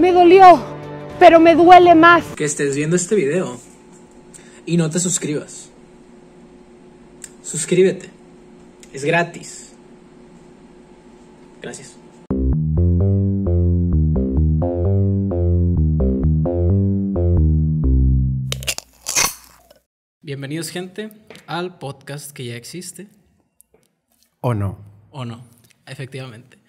Me dolió, pero me duele más. Que estés viendo este video y no te suscribas. Suscríbete. Es gratis. Gracias. Bienvenidos gente al podcast que ya existe. ¿O no? ¿O no? Efectivamente.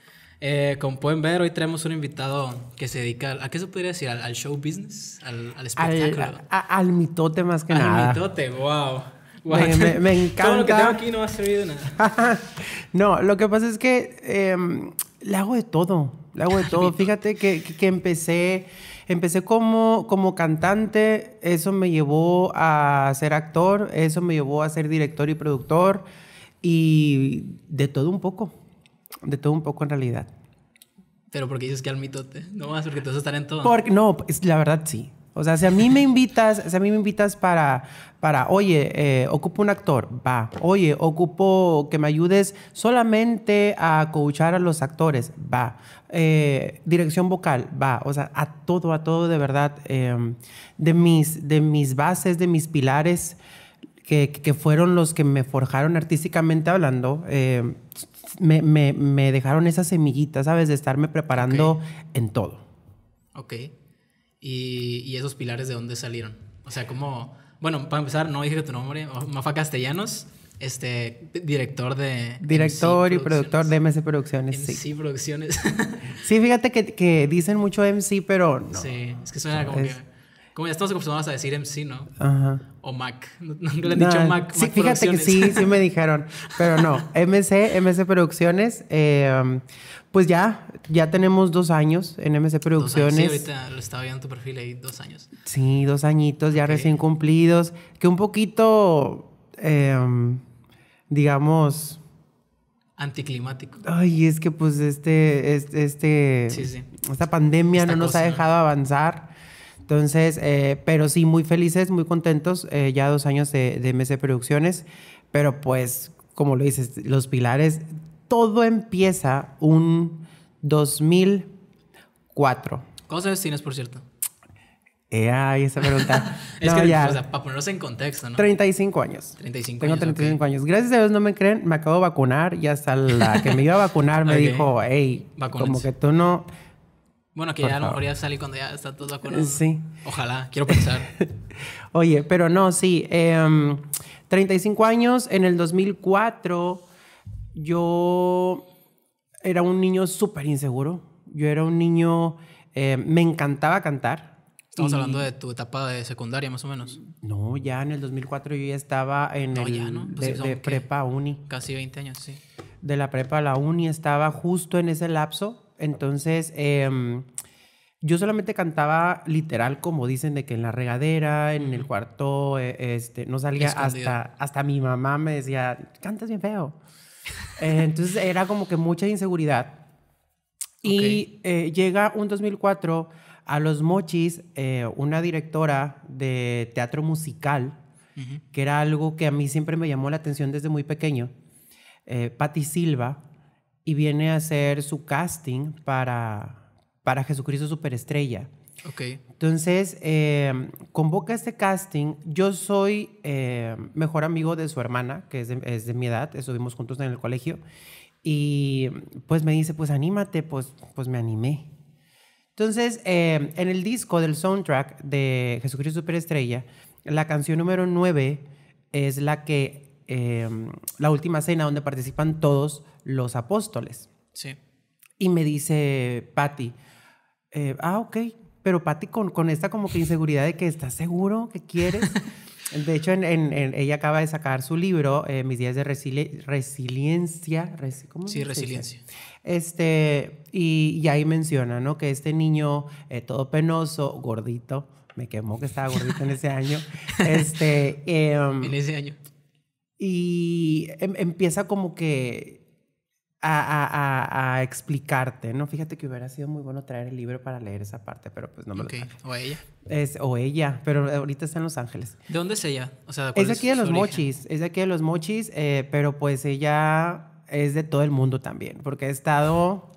Eh, como pueden ver, hoy traemos un invitado que se dedica, ¿a qué se podría decir? ¿Al, show business? ¿Al, espectáculo? Al, mitote más que nada. Al mitote, wow. Me, encanta. Todo lo que tengo aquí no ha servido nada. no, lo que pasa es que em, le hago de todo. Le hago de todo. Fíjate que, que empecé... Empecé como, como cantante, eso me llevó a ser actor, eso me llevó a ser director y productor y de todo un poco de todo un poco en realidad. Pero porque dices que al mitote, no más porque te vas a estar en todo. no, la verdad sí. O sea, si a mí me invitas, si a mí me invitas para, para oye, eh, ocupo un actor, va. Oye, ocupo que me ayudes solamente a coachar a los actores, va. Eh, dirección vocal, va. O sea, a todo, a todo de verdad. Em, de, mis, de mis bases, de mis pilares, que, fueron los que me forjaron artísticamente hablando, em, me, dejaron esas semillitas, ¿sabes? De estarme preparando en todo. Ok. ¿Y, esos pilares de dónde salieron? O sea, como, Bueno, para empezar, no dije tu nombre, Mafa Castellanos este director de director y productor de MC Producciones MC sí. Producciones sí fíjate que, que, dicen mucho MC pero sí es que suena como que como ya estamos acostumbrados a decir MC, ¿no? Ajá. O Mac. No le han dicho Mac. Sí, fíjate que sí, sí me dijeron. Pero no, MC, MC Producciones. Eh, um, pues ya, ya tenemos dos años en MC Producciones. sí, ahorita lo estaba viendo en tu perfil ahí, dos años. Sí, dos añitos ya recién cumplidos. Que un poquito, eh, um, digamos... Anticlimático. Ay, es que pues este, este, este sí, sí. esta pandemia no nos ha dejado avanzar. Entonces, eh, pero sí, muy felices, muy contentos, eh, ya dos años de, de MC Producciones, pero pues, como lo dices, los pilares, todo empieza un 2004. ¿Cuántos años tienes, por cierto? Eh, ay, esa pregunta. es que, ya. O sea, para ponernos en contexto, ¿no? 35 años. 35 Tengo 35 años. Gracias a Dios no me creen, me acabo de vacunar y hasta la que me iba a vacunar me dijo, hey, como que tú no bueno, que ya a lo mejor ya salí cuando ya está todo vacunado. Eh, sí. Ojalá, quiero pensar. Oye, pero no, sí. 35 em, años, en el 2004, yo era un niño súper inseguro. Yo era un niño. Eh, me encantaba cantar. Estamos hablando de tu etapa de secundaria, más o menos. No, ya en el 2004 yo ya estaba en no, ya, ¿no? Pues de, de prepa a uni. Casi 20 años, sí. De la prepa a la uni estaba justo en ese lapso entonces, em, yo solamente cantaba literal, como dicen, de que en la regadera, en el cuarto, e, este, no salía hasta, mi mamá me decía, cantas bien feo. entonces era como que mucha inseguridad. Y eh, llega un 2004 a Los Mochis, eh, una directora de teatro musical, que era algo que a mí siempre me llamó la atención desde muy pequeño, eh, Patti Silva, y viene a hacer su casting para, para Jesucristo Superestrella. Okay. Entonces, eh, convoca este casting. Yo soy eh, mejor amigo de su hermana, que es de, mi edad, estuvimos juntos en el colegio, y pues me dice, pues anímate, pues, pues me animé. Entonces, eh, en el disco del soundtrack de Jesucristo Superestrella, la canción número 9 es la que Em, la última cena donde participan todos los apóstoles. Sí. Y me dice Patty, eh, ah, ok, pero Patty con, con esta como que inseguridad de que estás seguro que quieres. De hecho, en, ella acaba de sacar su libro, eh, Mis días de resiliencia. sí, resiliencia. Este, y, ahí menciona, ¿no? Que este niño eh, todo penoso, gordito, me quemó que estaba gordito en ese año. Este, em, en ese año y em, empieza como que a, a, a, explicarte, ¿no? Fíjate que hubiera sido muy bueno traer el libro para leer esa parte, pero pues no me okay. lo O ella. Es, o ella, pero ahorita está en Los Ángeles. ¿De dónde es ella? O sea, es de aquí de los mochis, es de aquí de los mochis, eh, pero pues ella es de todo el mundo también, porque ha estado,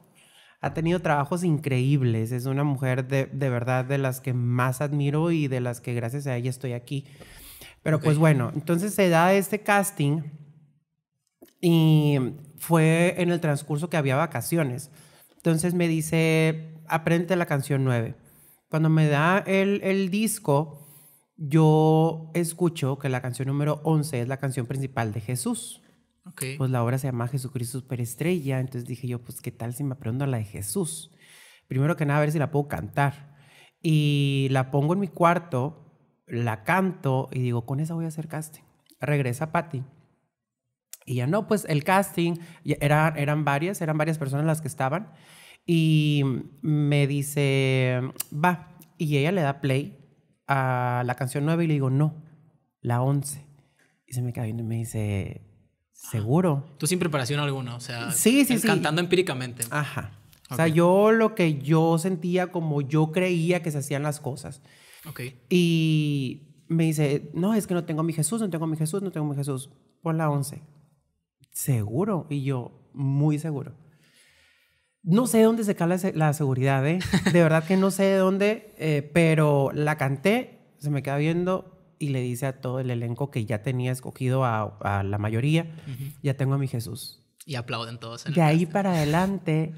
ha tenido trabajos increíbles, es una mujer de, de verdad de las que más admiro y de las que gracias a ella estoy aquí. Pero pues bueno, entonces se da este casting y fue en el transcurso que había vacaciones. Entonces me dice, aprende la canción 9. Cuando me da el, disco, yo escucho que la canción número 11 es la canción principal de Jesús. Okay. Pues la obra se llama Jesucristo Superestrella. Entonces dije yo, pues qué tal si me aprendo la de Jesús. Primero que nada, a ver si la puedo cantar. Y la pongo en mi cuarto la canto y digo, con esa voy a hacer casting. Regresa Patti. Y ya no, pues el casting, era, eran varias, eran varias personas las que estaban. Y me dice, va. Y ella le da play a la canción 9 y le digo, no, la 11. Y se me cae y me dice, seguro. Tú sin preparación alguna, o sea, sí, sí, cantando empíricamente. Ajá. O sea, yo lo que yo sentía como yo creía que se hacían las cosas. Okay. Y me dice, no, es que no tengo a mi Jesús, no tengo a mi Jesús, no tengo a mi Jesús. Por la 11. Seguro. Y yo, muy seguro. No sé de dónde se cala la seguridad, ¿eh? De verdad que no sé de dónde, eh, pero la canté, se me queda viendo y le dice a todo el elenco que ya tenía escogido a, la mayoría, ya tengo a mi Jesús. Y aplauden todos. En de ahí para adelante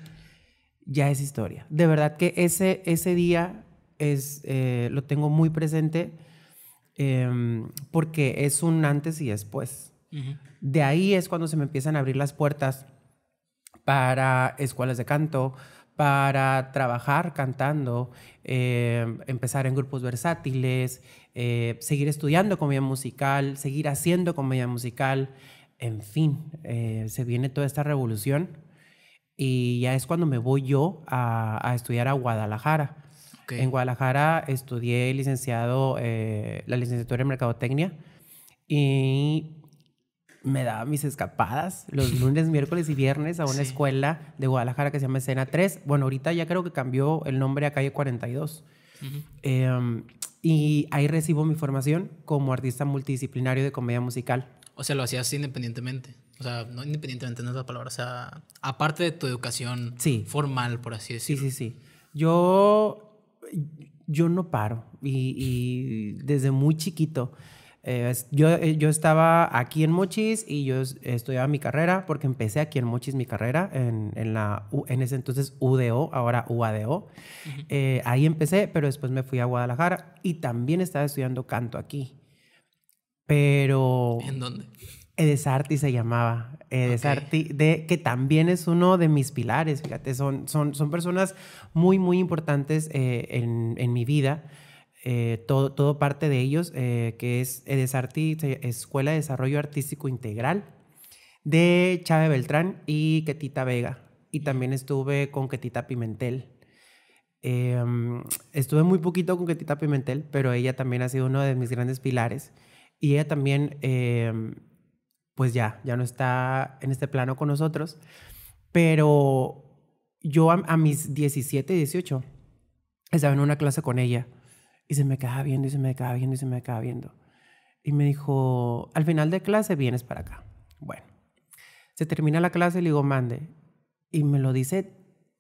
ya es historia. De verdad que ese, ese día es, eh, lo tengo muy presente em, porque es un antes y después. De ahí es cuando se me empiezan a abrir las puertas para escuelas de canto, para trabajar cantando, em, empezar en grupos versátiles, eh, seguir estudiando comedia musical, seguir haciendo comedia musical, en fin, eh, se viene toda esta revolución y ya es cuando me voy yo a estudiar a Guadalajara. En Guadalajara estudié licenciado, eh, la licenciatura en Mercadotecnia y me daba mis escapadas los lunes, miércoles y viernes a una escuela de Guadalajara que se llama Escena 3. Bueno, ahorita ya creo que cambió el nombre a Calle 42. Em, y ahí recibo mi formación como artista multidisciplinario de comedia musical. O sea, lo hacías independientemente. O sea, no independientemente no es la palabra. O sea, aparte de tu educación formal, por así decirlo. Sí, sí, sí. Yo yo no paro y, desde muy chiquito. Eh, eh, yo, estaba aquí en Mochis y yo estudiaba mi carrera porque empecé aquí en Mochis mi carrera en, la, en ese entonces UDO, ahora UADO. Eh, ahí empecé, pero después me fui a Guadalajara y también estaba estudiando canto aquí. Pero... ¿En dónde? Edesarti se llamaba. Edesarti, de, que también es uno de mis pilares, fíjate, son, son, son personas muy, muy importantes eh, en, mi vida. Eh, todo, todo parte de ellos, eh, que es Edesarti, Escuela de Desarrollo Artístico Integral, de Chávez Beltrán y Ketita Vega. Y también estuve con Ketita Pimentel. Em, estuve muy poquito con Ketita Pimentel, pero ella también ha sido uno de mis grandes pilares. Y ella también em, pues ya, ya no está en este plano con nosotros. Pero yo a, mis 17, 18, estaba en una clase con ella y se me quedaba viendo y se me quedaba viendo y se me quedaba viendo. Y me dijo, al final de clase vienes para acá. Bueno, se termina la clase, le digo, mande. Y me lo dice,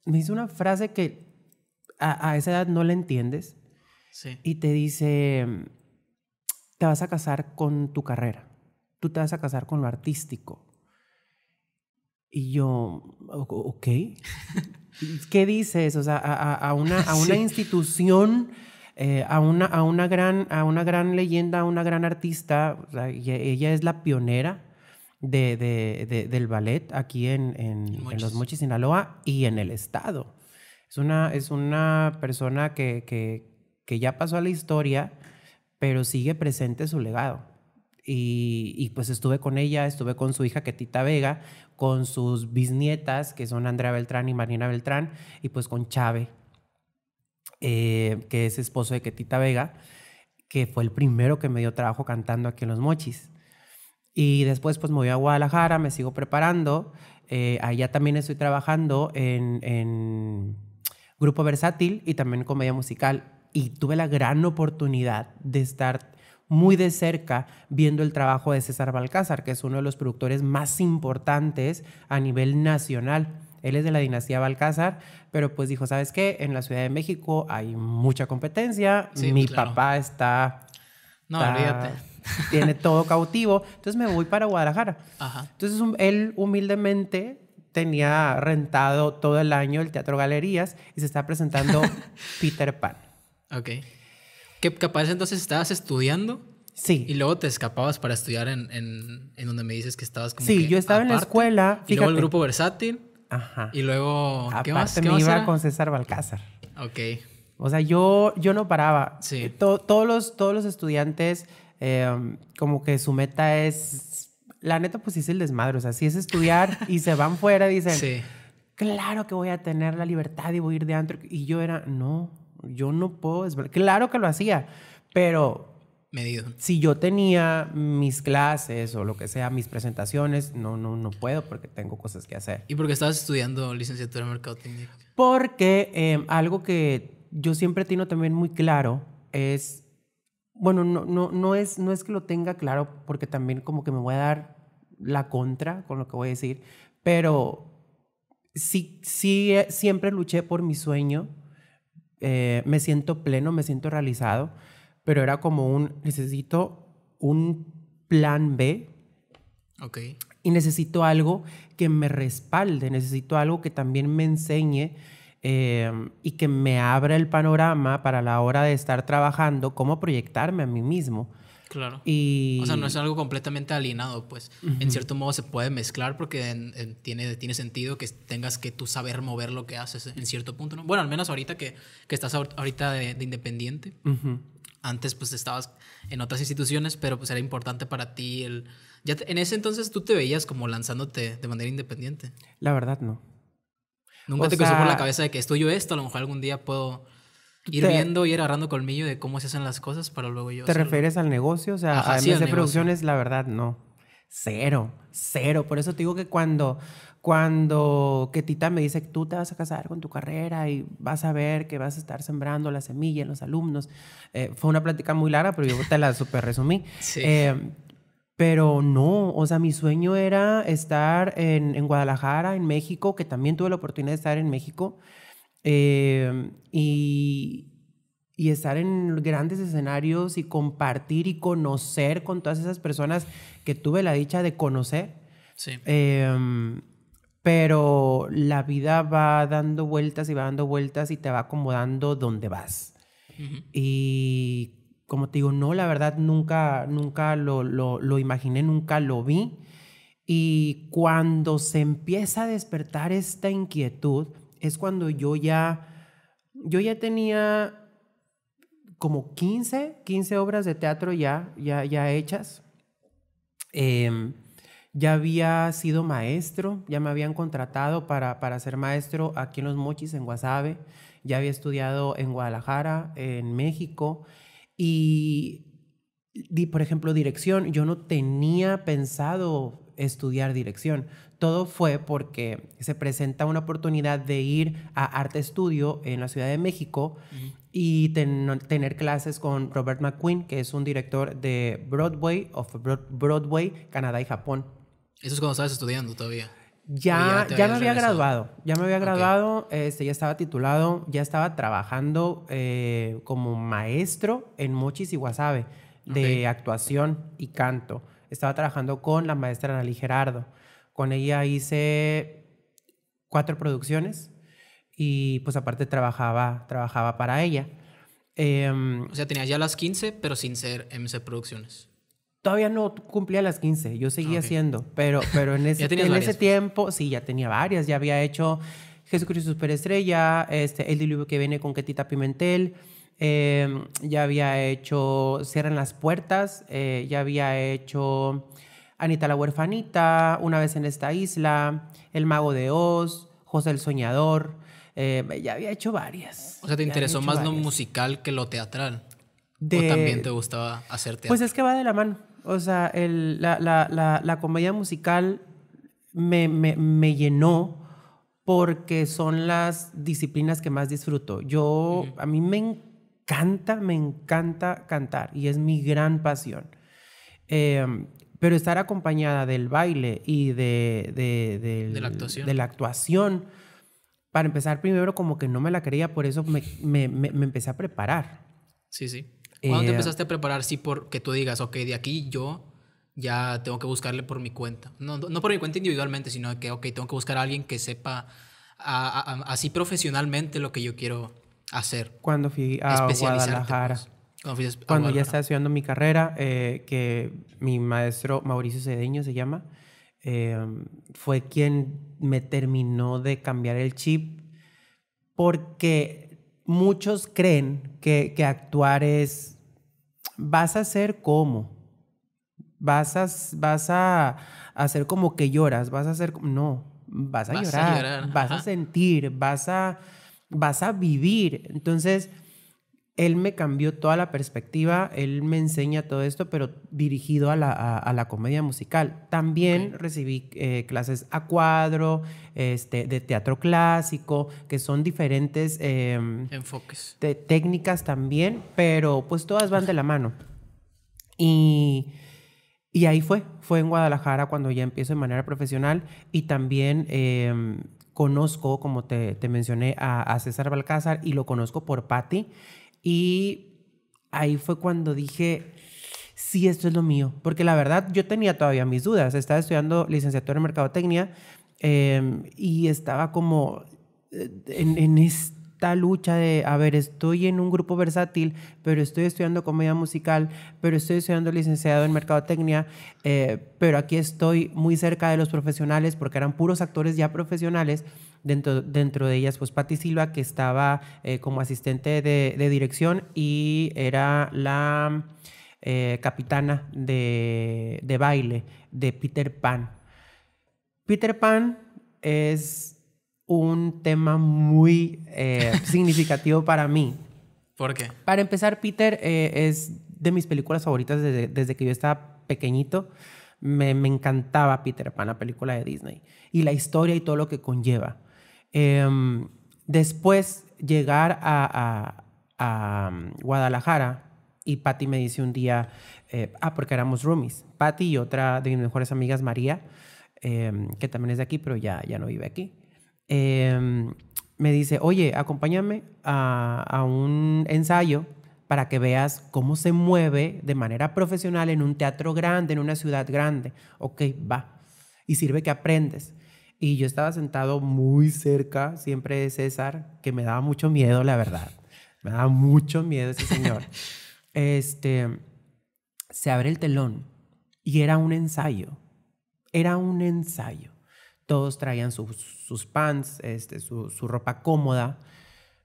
me dice una frase que a, esa edad no la entiendes. Y te dice, te vas a casar con tu carrera tú te vas a casar con lo artístico. Y yo, ok. ¿Qué dices? O sea, a, una, a una institución, eh, a, una, a, una gran, a una gran leyenda, a una gran artista, e, ella, es la pionera de, del ballet aquí en, en, en Los Mochis, Sinaloa y en el estado. Es una, es una persona que ya pasó a la historia, pero sigue presente su legado y, pues estuve con ella, estuve con su hija Ketita Vega, con sus bisnietas, que son Andrea Beltrán y Marina Beltrán, y pues con Chave, eh, que es esposo de Ketita Vega, que fue el primero que me dio trabajo cantando aquí en Los Mochis. Y después pues me voy a Guadalajara, me sigo preparando. Eh, allá también estoy trabajando en, en, Grupo Versátil y también Comedia Musical. Y tuve la gran oportunidad de estar muy de cerca viendo el trabajo de César Balcázar, que es uno de los productores más importantes a nivel nacional. Él es de la dinastía Balcázar, pero pues dijo, ¿sabes qué? En la Ciudad de México hay mucha competencia, pues, mi papá está... No, Tiene todo cautivo, entonces me voy para Guadalajara. Entonces él humildemente tenía rentado todo el año el Teatro Galerías y se está presentando Peter Pan. Okay. Que capaz entonces estabas estudiando. Sí. Y luego te escapabas para estudiar en, en, donde me dices que estabas como. Sí, yo estaba en la escuela. Y luego el grupo versátil. Ajá. Y luego. ¿Qué más? me iba con César Balcázar. Ok. O sea, yo, yo no paraba. Sí. Eh, todos, los, todos los estudiantes, em, como que su meta es. La neta, pues hice es el desmadre. O sea, si es estudiar y se van fuera, dicen. Sí. Claro que voy a tener la libertad y voy a ir de antro. Y yo era, no. Yo no puedo Claro que lo hacía, pero... Medido. Si yo tenía mis clases o lo que sea, mis presentaciones, no, no, no puedo porque tengo cosas que hacer. ¿Y por qué estabas estudiando licenciatura en marketing Porque em, algo que yo siempre tengo también muy claro es... Bueno, no, no, no, es, no es que lo tenga claro porque también como que me voy a dar la contra con lo que voy a decir, pero sí, sí eh, siempre luché por mi sueño eh, me siento pleno, me siento realizado, pero era como un, necesito un plan B. Ok. Y necesito algo que me respalde, necesito algo que también me enseñe eh, y que me abra el panorama para la hora de estar trabajando, cómo proyectarme a mí mismo. Claro. O sea, no es algo completamente alienado, pues. En cierto modo se puede mezclar porque tiene, tiene sentido que tengas que tú saber mover lo que haces en cierto punto, ¿no? Bueno, al menos ahorita que, estás ahorita de, independiente. Antes pues estabas en otras instituciones, pero pues era importante para ti el... Ya en ese entonces tú te veías como lanzándote de manera independiente. La verdad no. Nunca te por la cabeza de que yo esto, a lo mejor algún día puedo Ir viendo y ir agarrando colmillo de cómo se hacen las cosas para luego yo. ¿Te refieres al negocio? O sea, Ajá, a de producción Producciones, la verdad, no. Cero, cero. Por eso te digo que cuando, cuando que me dice que tú te vas a casar con tu carrera y vas a ver que vas a estar sembrando la semilla en los alumnos, eh, fue una plática muy larga, pero yo te la super resumí. Sí. Eh, pero no, o sea, mi sueño era estar en, en Guadalajara, en México, que también tuve la oportunidad de estar en México. Em, y, y estar en grandes escenarios y compartir y conocer con todas esas personas que tuve la dicha de conocer. Sí. Em, pero la vida va dando vueltas y va dando vueltas y te va acomodando donde vas. Y como te digo, no, la verdad nunca, nunca lo imaginé, nunca lo vi. Y cuando se empieza a despertar esta inquietud, es cuando yo ya, yo ya tenía como 15, obras de teatro ya, ya, ya hechas. Em, ya había sido maestro, ya me habían contratado para, para ser maestro aquí en Los Mochis, en Guasave. Ya había estudiado en Guadalajara, en México. Y, di, por ejemplo, dirección. Yo no tenía pensado estudiar dirección. Todo fue porque se presenta una oportunidad de ir a Arte Estudio en la Ciudad de México y tener clases con Robert McQueen, que es un director de Broadway, of Broadway, Canadá y Japón. Eso es cuando estabas estudiando todavía. Ya, ya, me había graduado, ya me había graduado, este, ya estaba titulado, ya estaba trabajando eh, como maestro en Mochis y Wasabe de actuación y canto. Estaba trabajando con la maestra Analí Gerardo. Con ella hice cuatro producciones y pues aparte trabajaba, trabajaba para ella. Em, o sea, tenía ya las 15, pero sin ser MC Producciones. Todavía no cumplía las 15, yo seguía ah, siendo. haciendo, pero, pero en, ese, ese, tiempo, sí, ya tenía varias, ya había hecho Jesucristo Superestrella, este, El Diluvio que viene con Ketita Pimentel, em, ya había hecho Cierran las Puertas, eh, ya había hecho Anita la huerfanita, Una vez en esta isla, El mago de Oz, José el soñador. Eh, ya había hecho varias. O sea, te interesó más lo musical que lo teatral. ¿O también te gustaba hacer teatro? Pues es que va de la mano. O sea, la, comedia musical me, llenó porque son las disciplinas que más disfruto. Yo, a mí me encanta, me encanta cantar y es mi gran pasión. Eh, pero estar acompañada del baile y de, de, la actuación. de la actuación, para empezar primero como que no me la creía, por eso me, me, me, empecé a preparar. Sí, sí. ¿Cuándo te eh, empezaste a preparar? Sí, porque tú digas, ok, de aquí yo ya tengo que buscarle por mi cuenta. No, no por mi cuenta individualmente, sino que, ok, tengo que buscar a alguien que sepa así profesionalmente lo que yo quiero hacer. Cuando fui a Guadalajara, pues cuando ya estaba estudiando mi carrera, eh, que mi maestro Mauricio Cedeño se llama, eh, fue quien me terminó de cambiar el chip porque muchos creen que, actuar es, vas a ser como, vas a, vas a hacer como que lloras, vas a hacer, no, vas a llorar, vas a sentir, vas a, vas a vivir. Entonces, él me cambió toda la perspectiva, él me enseña todo esto, pero dirigido a la, a, la comedia musical. También recibí eh, clases a cuadro, este, de teatro clásico, que son diferentes... Em, Enfoques. De técnicas también, pero pues todas van de la mano. Y... Y ahí fue, fue en Guadalajara cuando ya empiezo de manera profesional y también em, conozco, como te, te mencioné, a, a, César Balcázar y lo conozco por Patti. Y ahí fue cuando dije, sí, esto es lo mío, porque la verdad yo tenía todavía mis dudas, estaba estudiando licenciatura en Mercadotecnia eh, y estaba como eh, en, en, este esta lucha de, a ver, estoy en un grupo versátil, pero estoy estudiando comedia musical, pero estoy estudiando licenciado en mercadotecnia, eh, pero aquí estoy muy cerca de los profesionales porque eran puros actores ya profesionales. Dentro, dentro de ellas, pues Patti Silva, que estaba eh, como asistente de, dirección y era la eh, capitana de, de baile de Peter Pan. Peter Pan es un tema muy eh, significativo para mí. ¿Por qué? Para empezar, Peter eh, es de mis películas favoritas desde, que yo estaba pequeñito. Me, encantaba Peter Pan, la película de Disney, y la historia y todo lo que conlleva. Em, después, llegar a, a, um, Guadalajara, y Patty me dice un día, eh, ah, porque éramos roomies, Patty y otra de mis mejores amigas, María, em, que también es de aquí, pero ya, ya no vive aquí. Em, me dice, oye, acompáñame a, un ensayo para que veas cómo se mueve de manera profesional en un teatro grande, en una ciudad grande. Ok, va. Y sirve que aprendes. Y yo estaba sentado muy cerca siempre de César, que me daba mucho miedo, la verdad. Me daba mucho miedo ese señor. este, se abre el telón y era un ensayo. Era un ensayo todos traían sus, pants, este, su, ropa cómoda,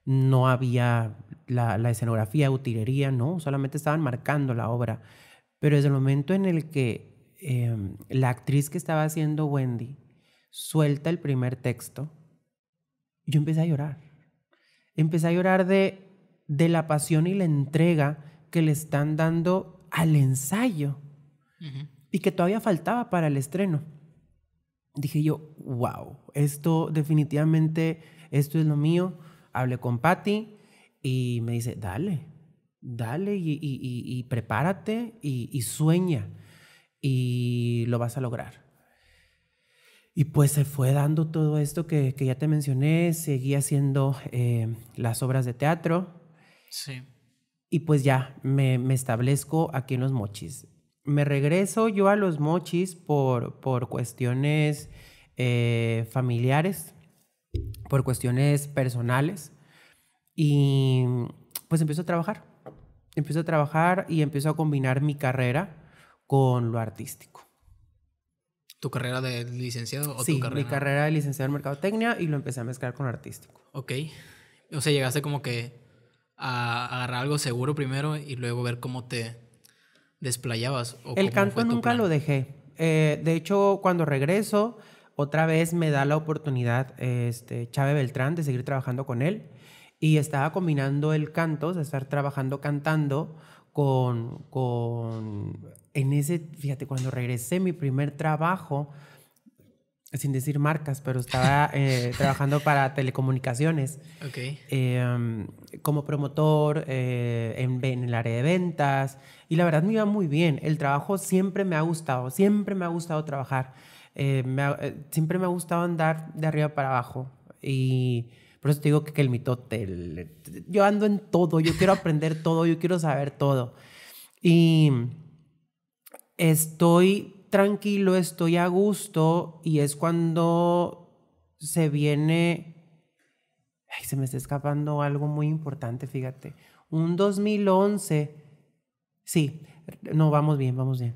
no había la, la, escenografía, utilería, no, solamente estaban marcando la obra. Pero desde el momento en el que em, la actriz que estaba haciendo Wendy suelta el primer texto, yo empecé a llorar. Empecé a llorar de, de la pasión y la entrega que le están dando al ensayo y que todavía faltaba para el estreno dije yo, wow, esto definitivamente, esto es lo mío. Hablé con Patty y me dice, dale, dale y, prepárate y, sueña y lo vas a lograr. Y pues se fue dando todo esto que, ya te mencioné, seguí haciendo eh, las obras de teatro. Sí. Y pues ya me, me establezco aquí en Los Mochis me regreso yo a los mochis por, por cuestiones eh, familiares, por cuestiones personales. Y pues empiezo a trabajar. Empiezo a trabajar y empiezo a combinar mi carrera con lo artístico. ¿Tu carrera de licenciado o sí, carrera? mi carrera de licenciado en mercadotecnia y lo empecé a mezclar con lo artístico. Ok. O sea, llegaste como que a agarrar algo seguro primero y luego ver cómo te desplayabas? ¿o el canto nunca lo dejé. Eh, de hecho, cuando regreso, otra vez me da la oportunidad este, Chávez Beltrán de seguir trabajando con él. Y estaba combinando el canto, o sea, estar trabajando cantando con, con... En ese, fíjate, cuando regresé mi primer trabajo, sin decir marcas, pero estaba eh, trabajando para telecomunicaciones. Em, como promotor eh, en, el área de ventas. Y la verdad me iba muy bien. El trabajo siempre me ha gustado, siempre me ha gustado trabajar. Eh, siempre me ha gustado andar de arriba para abajo. Y por eso te digo que, el mitote, yo ando en todo, yo quiero aprender todo, yo quiero saber todo. Y estoy tranquilo, estoy a gusto y es cuando se viene, ay, se me está escapando algo muy importante, fíjate, un 2011, sí, no, vamos bien, vamos bien.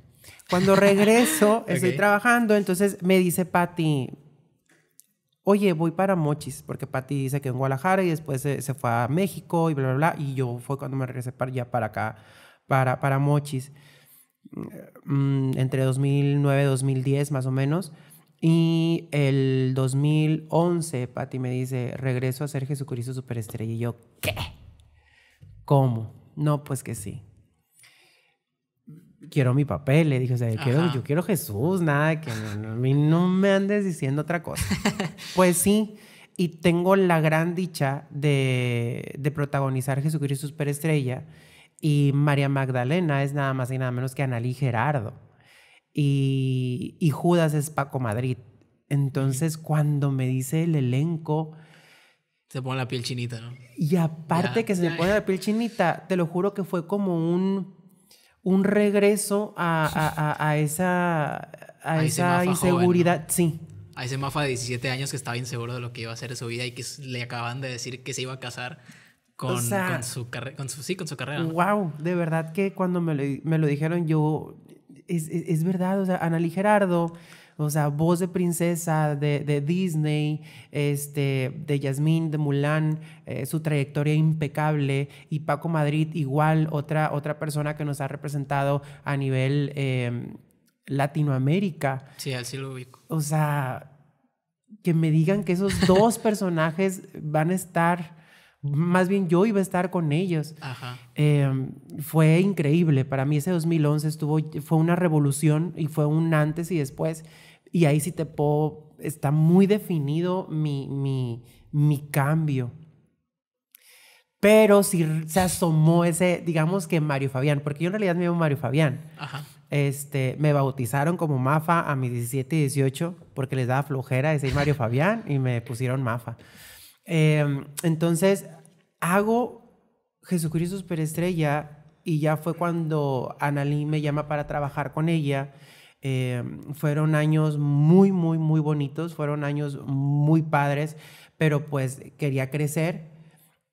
Cuando regreso, estoy trabajando, entonces me dice Patti, oye, voy para Mochis, porque Pati dice que en Guadalajara y después se, fue a México y bla, bla, bla, y yo fue cuando me regresé para, ya para acá, para, para Mochis. Mm, entre 2009 2010 más o menos. Y el 2011, Patti me dice, regreso a ser Jesucristo Superestrella. Y yo, ¿qué? ¿Cómo? No, pues que sí. Quiero mi papel, le dije, o yo quiero, Jesús, nada, que no, mí no me andes diciendo otra cosa. pues sí, y tengo la gran dicha de, de protagonizar Jesucristo Superestrella. Y María Magdalena es nada más y nada menos que Analí Gerardo. Y, Judas es Paco Madrid. Entonces, cuando me dice el elenco, se pone la piel chinita, ¿no? Y aparte que se pone la piel chinita, te lo juro que fue como un, un regreso a, a, esa, a esa inseguridad. Sí. A ese mafa de 17 años que estaba inseguro de lo que iba a hacer de su vida y que le acaban de decir que se iba a casar con, su carrera. Con sí, con su carrera. Wow, de verdad que cuando me lo, dijeron yo, es, verdad, o sea, Gerardo, o sea, voz de princesa de, Disney, este, de Yasmín, de Mulan, eh, su trayectoria impecable, y Paco Madrid igual, otra, otra persona que nos ha representado a nivel em, Latinoamérica. Sí, así lo ubico. O sea, que me digan que esos dos personajes van a estar más bien yo iba a estar con ellos. Eh, fue increíble. Para mí ese 2011 estuvo, fue una revolución y fue un antes y después. Y ahí sí te puedo, está muy definido mi, mi, cambio. Pero si se asomó ese, digamos que Mario Fabián, porque yo en realidad me llamo Mario Fabián. Este, me bautizaron como Mafa a mis 17 y 18 porque les daba flojera decir Mario Fabián y me pusieron Mafa. Eh, entonces, hago Jesucristo Superestrella y ya fue cuando Analí me llama para trabajar con ella. Em, fueron años muy, muy, muy bonitos, fueron años muy padres, pero pues quería crecer,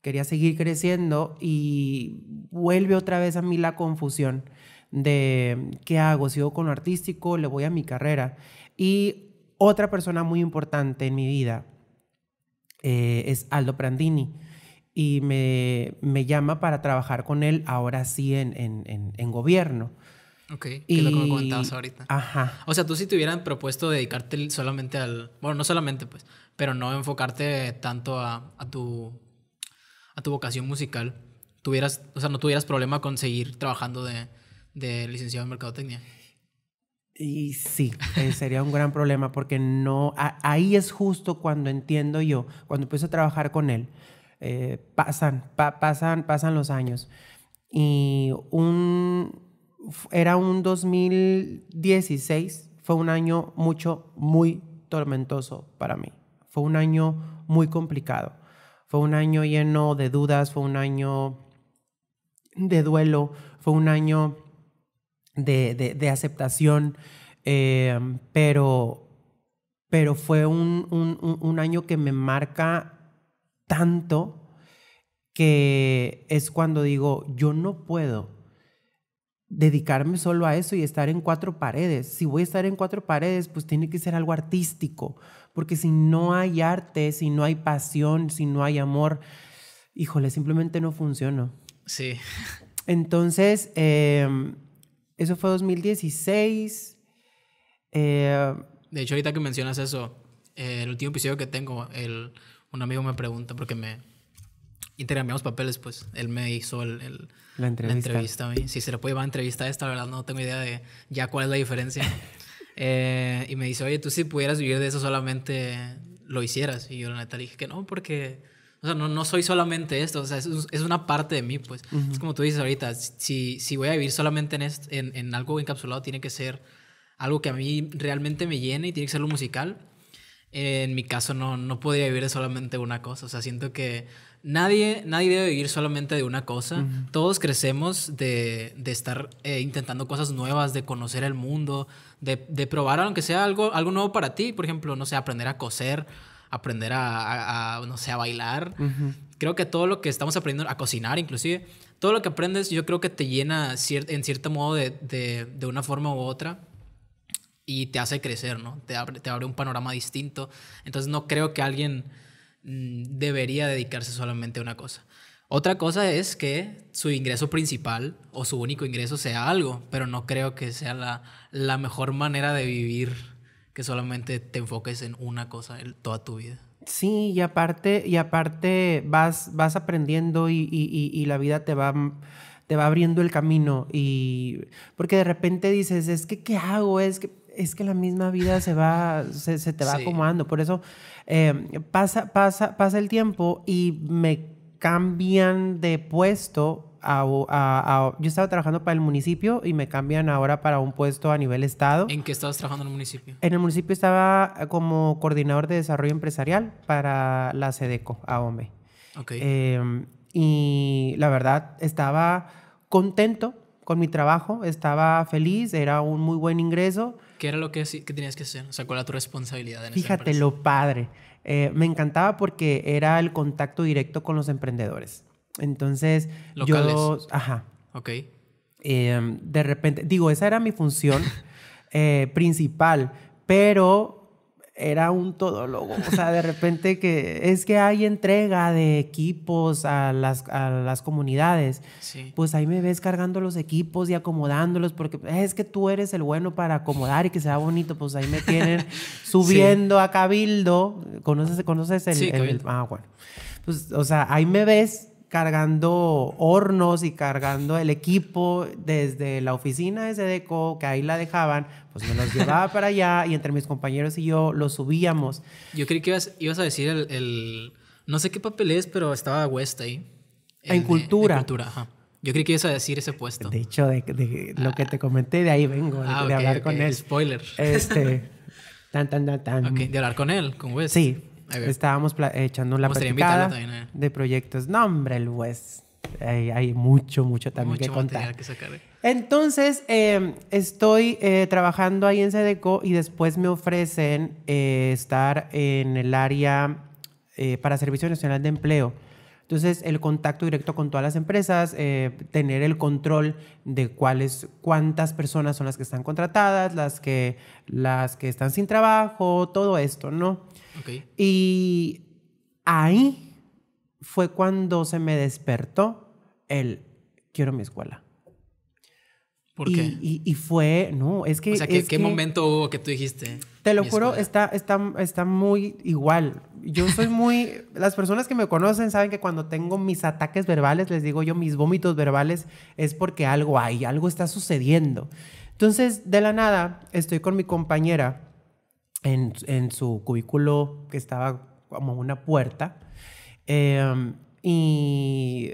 quería seguir creciendo y vuelve otra vez a mí la confusión de qué hago, sigo con lo artístico, le voy a mi carrera. Y otra persona muy importante en mi vida eh, es Aldo Prandini y me, llama para trabajar con él ahora sí en, en, gobierno. Ok, y... es lo que me comentabas ahorita. Ajá. O sea, tú si te hubieran propuesto dedicarte solamente al... Bueno, no solamente, pues, pero no enfocarte tanto a, tu, a tu vocación musical. Tuvieras, o sea, no tuvieras problema con seguir trabajando de, licenciado en mercadotecnia. Y sí, eh, sería un gran problema porque no, ahí es justo cuando entiendo yo, cuando empiezo a trabajar con él, eh, pasan, pasan, pasan los años. Y un, era un 2016, fue un año mucho, muy tormentoso para mí. Fue un año muy complicado. Fue un año lleno de dudas, fue un año de duelo, fue un año de, aceptación, eh, pero, pero fue un, un, año que me marca tanto que es cuando digo, yo no puedo dedicarme solo a eso y estar en cuatro paredes. Si voy a estar en cuatro paredes, pues tiene que ser algo artístico, porque si no hay arte, si no hay pasión, si no hay amor, híjole, simplemente no funciona. Sí. Entonces, eh, eso fue 2016. Eh, de hecho, ahorita que mencionas eso, eh, el último episodio que tengo, el un amigo me pregunta porque me intercambiamos papeles, pues él me hizo el, la entrevista. a mí. Si se le puede llevar a entrevista a esta, la verdad no tengo idea de ya cuál es la diferencia. Eh, y me dice, oye, tú si pudieras vivir de eso solamente lo hicieras. Y yo la neta dije que no, porque... no, soy solamente esto, o sea, es, una parte de mí, pues. Es como tú dices ahorita, si, si voy a vivir solamente en, en, en algo encapsulado, tiene que ser algo que a mí realmente me llene y tiene que ser lo musical en mi caso no, no podría vivir de solamente una cosa. O sea, siento que nadie, nadie debe vivir solamente de una cosa. Todos crecemos de, de estar eh, intentando cosas nuevas, de conocer el mundo, de, de, probar aunque sea algo, algo nuevo para ti. Por ejemplo, no sé, aprender a coser, aprender a, no sé, a bailar. Creo que todo lo que estamos aprendiendo, a cocinar inclusive, todo lo que aprendes yo creo que te llena en cierto modo de, de, de una forma u otra y te hace crecer, ¿no? Te abre, te abre un panorama distinto. Entonces no creo que alguien mm, debería dedicarse solamente a una cosa. Otra cosa es que su ingreso principal o su único ingreso sea algo, pero no creo que sea la, mejor manera de vivir que solamente te enfoques en una cosa toda tu vida. Sí, y aparte, y aparte vas, vas aprendiendo y, y, la vida te va, te va abriendo el camino. Y porque de repente dices, es que, ¿qué hago? Es que es que la misma vida se va, se, te va acomodando. Por eso eh, pasa, pasa, pasa el tiempo y me cambian de puesto yo estaba trabajando para el municipio y me cambian ahora para un puesto a nivel estado. ¿En qué estabas trabajando en el municipio? En el municipio estaba como coordinador de desarrollo empresarial para la SEDECO, AOME. Okay. Em, y la verdad, estaba contento con mi trabajo, estaba feliz, era un muy buen ingreso. ¿Qué era lo que, que tenías que hacer? O sea, ¿cuál era tu responsabilidad en Fíjate lo padre. Eh, me encantaba porque era el contacto directo con los emprendedores. Entonces, Locales. yo... Ajá. Ok. Em, de repente, digo, esa era mi función eh, principal, pero era un todólogo. O sea, de repente que es que hay entrega de equipos a las, a las comunidades. Pues ahí me ves cargando los equipos y acomodándolos porque es que tú eres el bueno para acomodar y que sea bonito. Pues ahí me tienen subiendo a Cabildo. ¿Conoces, conoces el, el, Ah, bueno. Pues, o sea, ahí me ves cargando hornos y cargando el equipo desde la oficina de Sedeco, que ahí la dejaban, pues me los llevaba para allá y entre mis compañeros y yo los subíamos. Yo creí que ibas, ibas a decir el, no sé qué papel es, pero estaba West ahí. En, cultura. En cultura, ajá. Yo creí que ibas a decir ese puesto. De hecho, de, lo que te comenté, de ahí vengo, de, ah, hablar con él. Spoiler. Este, tan, tan, tan, tan. de hablar con él, con West. Sí, Estábamos echando la platicada eh. de proyectos. No, hombre, el West. Hay, mucho, mucho también que contar. Eh. Entonces, em, estoy eh, trabajando ahí en Sedeco y después me ofrecen estar en el área para Servicio Nacional de Empleo entonces, el contacto directo con todas las empresas, eh, tener el control de cuáles, cuántas personas son las que están contratadas, las que, las que están sin trabajo, todo esto, ¿no? Y ahí fue cuando se me despertó el quiero mi escuela. ¿Por qué? Y, fue, no, es que... O sea, ¿qué, momento hubo que tú dijiste? Te lo juro, está, está, está muy igual. Yo soy muy... las personas que me conocen saben que cuando tengo mis ataques verbales, les digo yo mis vómitos verbales, es porque algo hay, algo está sucediendo. Entonces, de la nada, estoy con mi compañera en, en su cubículo que estaba como una puerta. Em, y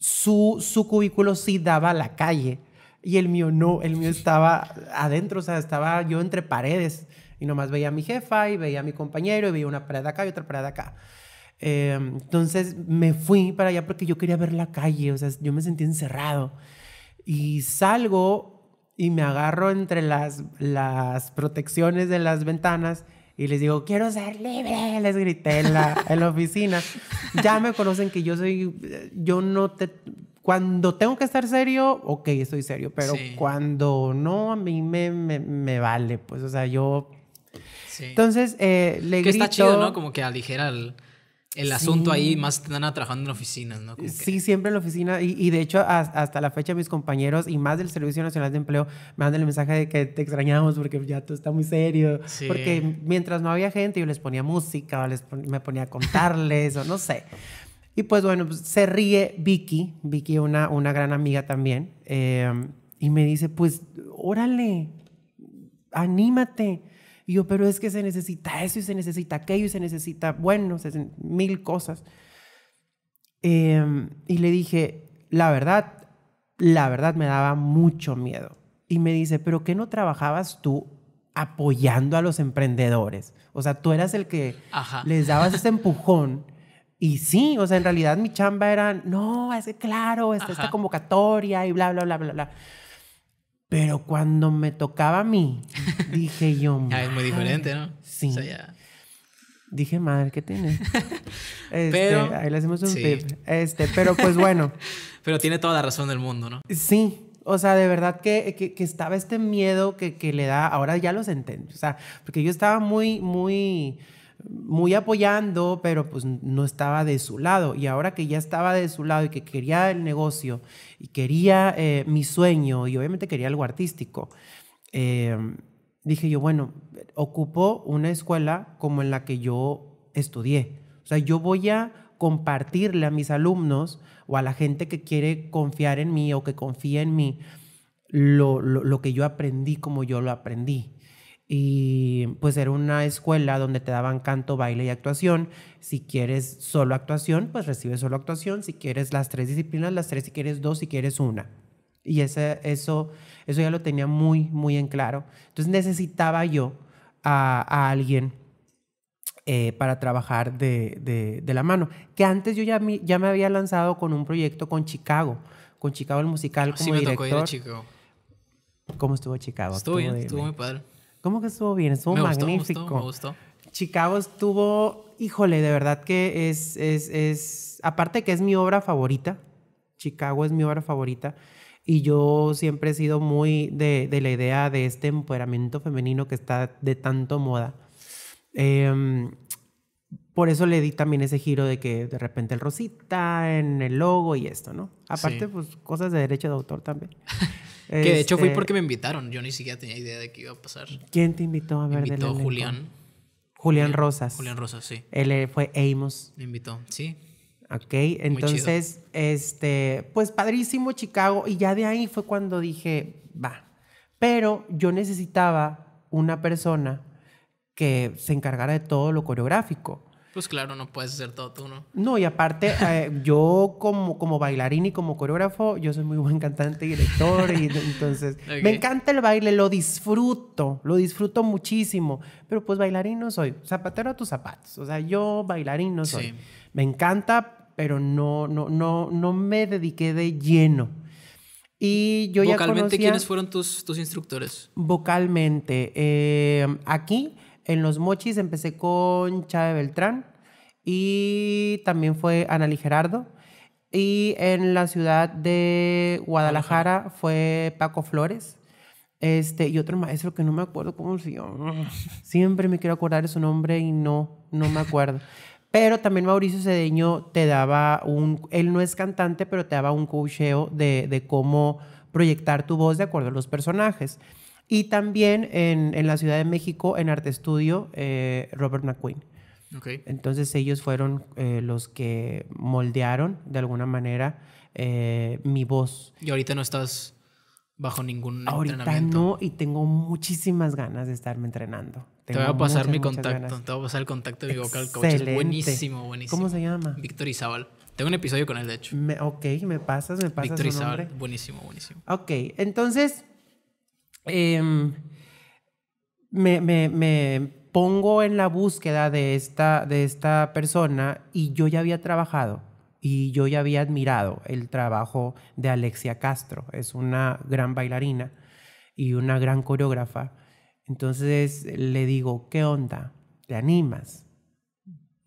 su, su cubículo sí daba a la calle y el mío no, el mío estaba adentro, o sea, estaba yo entre paredes y nomás veía a mi jefa y veía a mi compañero y veía una pared acá y otra pared acá. Eh, entonces me fui para allá porque yo quería ver la calle, o sea, yo me sentí encerrado y salgo y me agarro entre las, las protecciones de las ventanas y les digo, quiero ser libre, les grité la, en la oficina. Ya me conocen que yo soy, yo no te cuando tengo que estar serio, ok, estoy serio, pero cuando no, a mí me, vale, pues, o sea, yo... Sí. Entonces, eh, le que está chido, ¿no? Como que aligera el, el asunto ahí, más están trabajando en oficinas, ¿no? sí, siempre en la oficina, y, de hecho, hasta la fecha, mis compañeros y más del Servicio Nacional de Empleo me mandan el mensaje de que te extrañamos porque ya todo está muy serio. Sí. Porque mientras no había gente, yo les ponía música, o me ponía a contarles, o no sé. Y pues bueno, pues, se ríe Vicky, Vicky una, una gran amiga también, em, y me dice, pues órale, anímate. Y yo, pero es que se necesita eso y se necesita aquello y se necesita, bueno, se, mil cosas. Em, y le dije, la verdad, la verdad me daba mucho miedo. Y me dice, pero ¿qué no trabajabas tú apoyando a los emprendedores? O sea, tú eras el que les dabas ese empujón y sí, o sea, en realidad mi chamba era, no, es que claro, está esta convocatoria y bla, bla, bla, bla, bla. Pero cuando me tocaba a mí, dije yo. madre. es muy diferente, ¿no? Sí. O sea, ya... Dije, madre, ¿qué tiene? Este, pero. Ahí le hacemos un Este, pero pues bueno. pero tiene toda la razón del mundo, ¿no? Sí. O sea, de verdad que, que, estaba este miedo que, que, le da. Ahora ya los entiendo. O sea, porque yo estaba muy, muy muy apoyando, pero pues no estaba de su lado. Y ahora que ya estaba de su lado y que quería el negocio y quería eh, mi sueño y obviamente quería algo artístico, eh, dije yo, bueno, ocupo una escuela como en la que yo estudié. O sea, yo voy a compartirle a mis alumnos o a la gente que quiere confiar en mí o que confía en mí lo, lo, lo que yo aprendí como yo lo aprendí y pues era una escuela donde te daban canto, baile y actuación. Si quieres solo actuación, pues recibes solo actuación. Si quieres las tres disciplinas, las tres. Si quieres dos, si quieres una. Y ese, eso, eso ya lo tenía muy, muy en claro. Entonces necesitaba yo a, alguien eh, para trabajar de, de, la mano. Que antes yo ya, ya me había lanzado con un proyecto con Chicago, con Chicago el musical ah, como Tocó Chicago. ¿Cómo estuvo Chicago? estuvo muy padre. ¿Cómo que estuvo bien? Estuvo magnífico. Gustó, me gustó, Chicago estuvo, híjole, de verdad que es, es, es, aparte que es mi obra favorita, Chicago es mi obra favorita, y yo siempre he sido muy de, la idea de este empoderamiento femenino que está de tanto moda. Em, por eso le di también ese giro de que de repente el rosita en el logo y esto, ¿no? Aparte, pues cosas de derecho de autor también. Que de hecho fui este, porque me invitaron. Yo ni siquiera tenía idea de qué iba a pasar. ¿Quién te invitó a ver? Me invitó Julián. Julián Rosas. Julián Rosas, sí. Él eh, fue Amos. Me invitó, sí. Ok, entonces, este, pues padrísimo Chicago. Y ya de ahí fue cuando dije, va. Pero yo necesitaba una persona que se encargara de todo lo coreográfico. Pues claro, no puedes hacer todo tú, ¿no? No, y aparte, eh, yo como, como bailarín y como coreógrafo, yo soy muy buen cantante y director, y entonces me encanta el baile, lo disfruto, lo disfruto muchísimo, pero pues bailarín no soy, zapatero a tus zapatos, o sea, yo bailarín no soy. Me encanta, pero no, no, no, no me dediqué de lleno. Y yo ya conocía, ¿quiénes fueron tus, tus instructores? Vocalmente, eh, aquí en los mochis empecé con Chávez Beltrán y también fue Ana Gerardo. Y en la ciudad de Guadalajara fue Paco Flores. Este, y otro maestro que no me acuerdo cómo se llama. Siempre me quiero acordar de su nombre y no, no me acuerdo. Pero también Mauricio Cedeño te daba un, él no es cantante, pero te daba un cocheo de, de cómo proyectar tu voz de acuerdo a los personajes. Y también en, en la Ciudad de México, en Arte Estudio, eh, Robert McQueen. Okay. Entonces ellos fueron eh, los que moldearon de alguna manera eh, mi voz. Y ahorita no estás bajo ningún ahorita entrenamiento. No, y tengo muchísimas ganas de estarme entrenando. te voy a pasar mi contacto, te voy a pasar el contacto de mi vocal coach. buenísimo, buenísimo. ¿Cómo se llama? Víctor Izabal. Tengo un episodio con él, de hecho. ok, me pasas, me pasas. Víctor Izabal, buenísimo, buenísimo. Ok, entonces Em, me, pongo en la búsqueda de esta, de esta persona y yo ya había trabajado y yo ya había admirado el trabajo de Alexia Castro. Es una gran bailarina y una gran coreógrafa. Entonces le digo, ¿qué onda? ¿Te animas?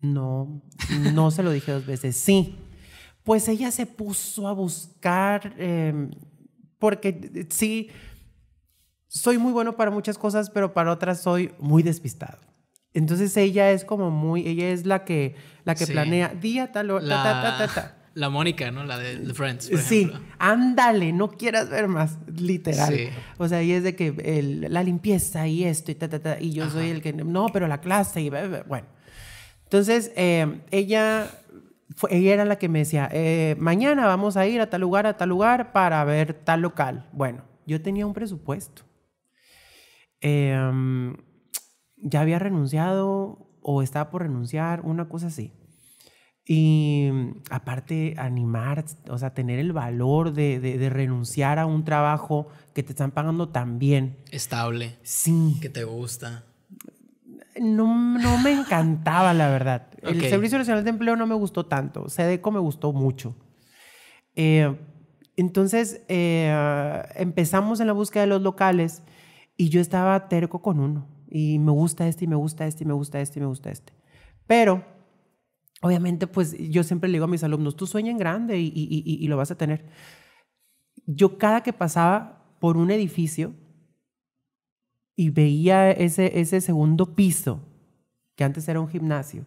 No, no se lo dije dos veces, sí. Pues ella se puso a buscar, em, porque eh, sí, soy muy bueno para muchas cosas, pero para otras soy muy despistado. Entonces ella es como muy, ella es la que, la que planea día tal la... La Mónica, ¿no? La de The Friends. Por sí, ándale, no quieras ver más, literal. Sí. O sea, y es de que la limpieza y esto y ta, ta, ta, y yo soy el que, no, pero la clase y bueno. Entonces, em, ella, ella era la que me decía, eh, mañana vamos a ir a tal lugar, a tal lugar para ver tal local. Bueno, yo tenía un presupuesto. Em, ya había renunciado o estaba por renunciar, una cosa así. Y mm, aparte, animar, o sea, tener el valor de, renunciar a un trabajo que te están pagando tan bien. Estable. Sí. Que te gusta. No, me encantaba, la verdad. El Servicio Nacional de Empleo no me gustó tanto. SEDECO me gustó mucho. Eh, entonces, eh, empezamos en la búsqueda de los locales y yo estaba terco con uno. Y me gusta este, y me gusta este, y me gusta este, y me gusta este. Pero, obviamente, pues yo siempre le digo a mis alumnos, tú sueña en grande y, y, y, y lo vas a tener. Yo cada que pasaba por un edificio y veía ese, ese segundo piso, que antes era un gimnasio,